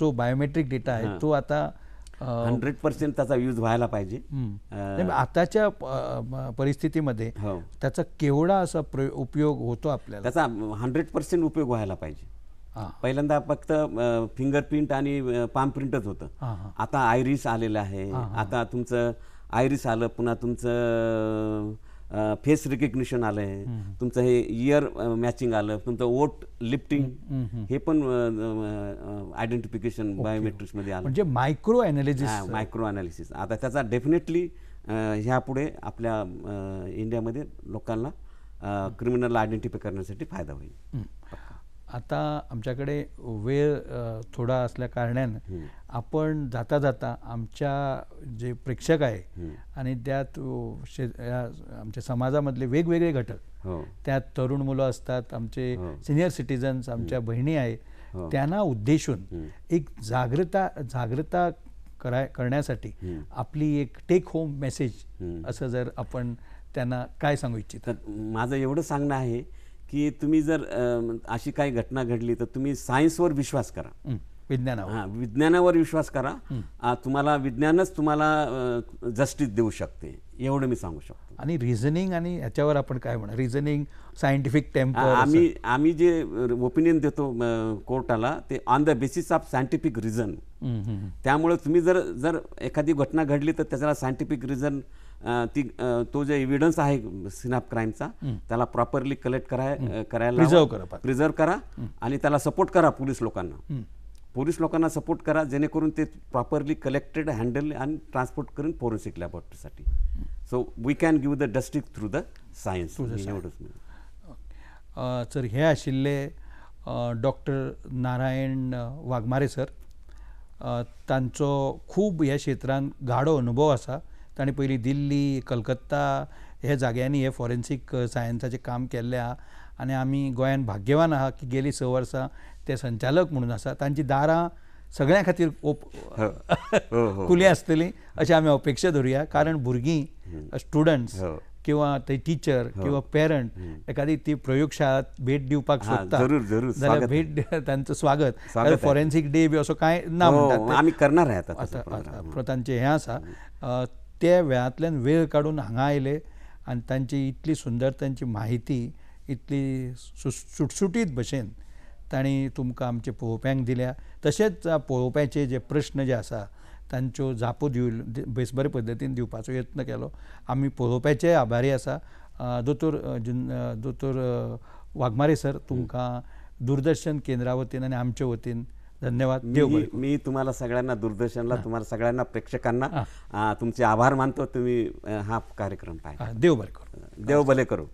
जो बायोमेट्रिक डेटा आहे तो आता हंड्रेड पर्सेंट त्याचा यूज व्हायला पाहिजे आताच्या परिस्थितीमध्ये हो. त्याचा केवढा असा उपयोग होतो आपल्याला त्याचा हंड्रेड पर्सेंट उपयोग व्हायला पाहिजे पहिल्यांदा फक्त फिंगरप्रिंट आणि पाम प्रिंटच होतं आता आयरिस आलेलं आहे आता तुमचं आयरिस आलं पुन्हा तुमचं फेस रिकग्निशन आलं आहे तुमचं हे इयर मॅचिंग आलं तुमचं वोट लिफ्टिंग हे पण आयडेंटिफिकेशन मध्ये आलं म्हणजे मायक्रो अनालिसिस मायक्रो अनालिसिस आता त्याचा डेफिनेटली ह्यापुढे आपल्या इंडियामध्ये लोकांना क्रिमिनल आयडेंटिफाय करण्यासाठी फायदा होईल आता आमच्याकडे वेळ थोडा असल्या कारणाने आपण जाता जाता आमच्या जे प्रेक्षक आहे आणि त्यात आमच्या समाजामधले वेगवेगळे घटक हो. त्यात तरुण मुलं असतात आमचे सिनियर हो. सिटीजन्स आमच्या बहिणी आहेत हो. त्यांना उद्देशून एक जागृता जागृता कराय करण्यासाठी आपली एक टेक होम मेसेज असं जर आपण त्यांना काय सांगू इच्छित माझं एवढं सांगणं आहे की तुम्ही जर अशी काही घटना घडली तर तुम्ही सायन्सवर विश्वास करा विज्ञानावर विज्ञानावर विश्वास करा तुम्हाला विज्ञानच तुम्हाला जस्टिस देऊ शकते एवढं मी सांगू शकतो आणि रिझनिंग आणि ह्याच्यावर आपण काय म्हणा रिझनिंग सायंटिफिक टेम्प आम्ही आम्ही जे ओपिनियन देतो कोर्टाला ते on the basis of scientific reason त्यामुळे तुम्ही जर जर एखादी घटना घडली तर त्याच्याला सायंटिफिक रिझन ती तो जे एव्हिडन्स आहे सिनाप क्राईमचा त्याला प्रॉपरली कलेक्ट कराय करायला प्रिझर्व करा प्रिझर्व करा आणि त्याला सपोर्ट करा पोलीस लोकांना पोलीस लोकांना सपोर्ट करा जेणेकरून ते प्रॉपरली कलेक्टेड हँडल आणि ट्रान्सपोर्ट करून फोरेन्सिक लॅबॉरेटरीसाठी so we can give the justice through the science sir हे आशिल्ले डॉक्टर नारायण वाघमारे सर तांचो खूब ह्या क्षेत्रांत गाडो अनुभव आसा ताणें पयलीं दिल्ली कलकत्ता हे जाग्यांनी हे फॉरेन्सीक सायन्साचें काम केल्लें आहा आनी आमी गोंयांत भाग्यवान आहा की गेली स वर्सां ते संचालक म्हणून आसा तांची दारां सगळ्यां खातीर ओप हो. हो, हो, खुलीं आसतलीं अशी आमी अपेक्षा धरुया कारण भुरगीं स्टुडंट्स किंवा ते टिचर किंवा पेरंट एखादी ती प्रयोगशाळेत भेट दिवपाक सोदता जाल्यार भेट (laughs) त्यांचं स्वागत फॉरेन्सीक डे बी असो कांय ना आमी आता तांचें हें आसा त्या वेळांतल्यान वेळ काढून हांगा आयले आणि तांची इतली सुंदर तांची माहिती इतली सुटसुटीत भशेन तांणी तुमकां आमचे पळोवप्यांक दिल्या तशेंच पळोवप्याचे जे प्रस्न जे आसा तांच्यो जापो दिव बेस बरे पद्दतीन दिवपाचो यत्न केलो आमी पळोवप्याचे आभारी आसा दोतोर दोतोर वाघमारे सर तुमकां दूरदर्शन केंद्रा वतीन आनी आमचे वतीन धन्यवाद मी मी तुम्हाला सगळ्यांना दूरदर्शनला तुम्हाला सगळ्यांना प्रेक्षकांना तुमचे आभार मानतो तुम्ही हा कार्यक्रम पाहिजे देव बरे करू देव भले करू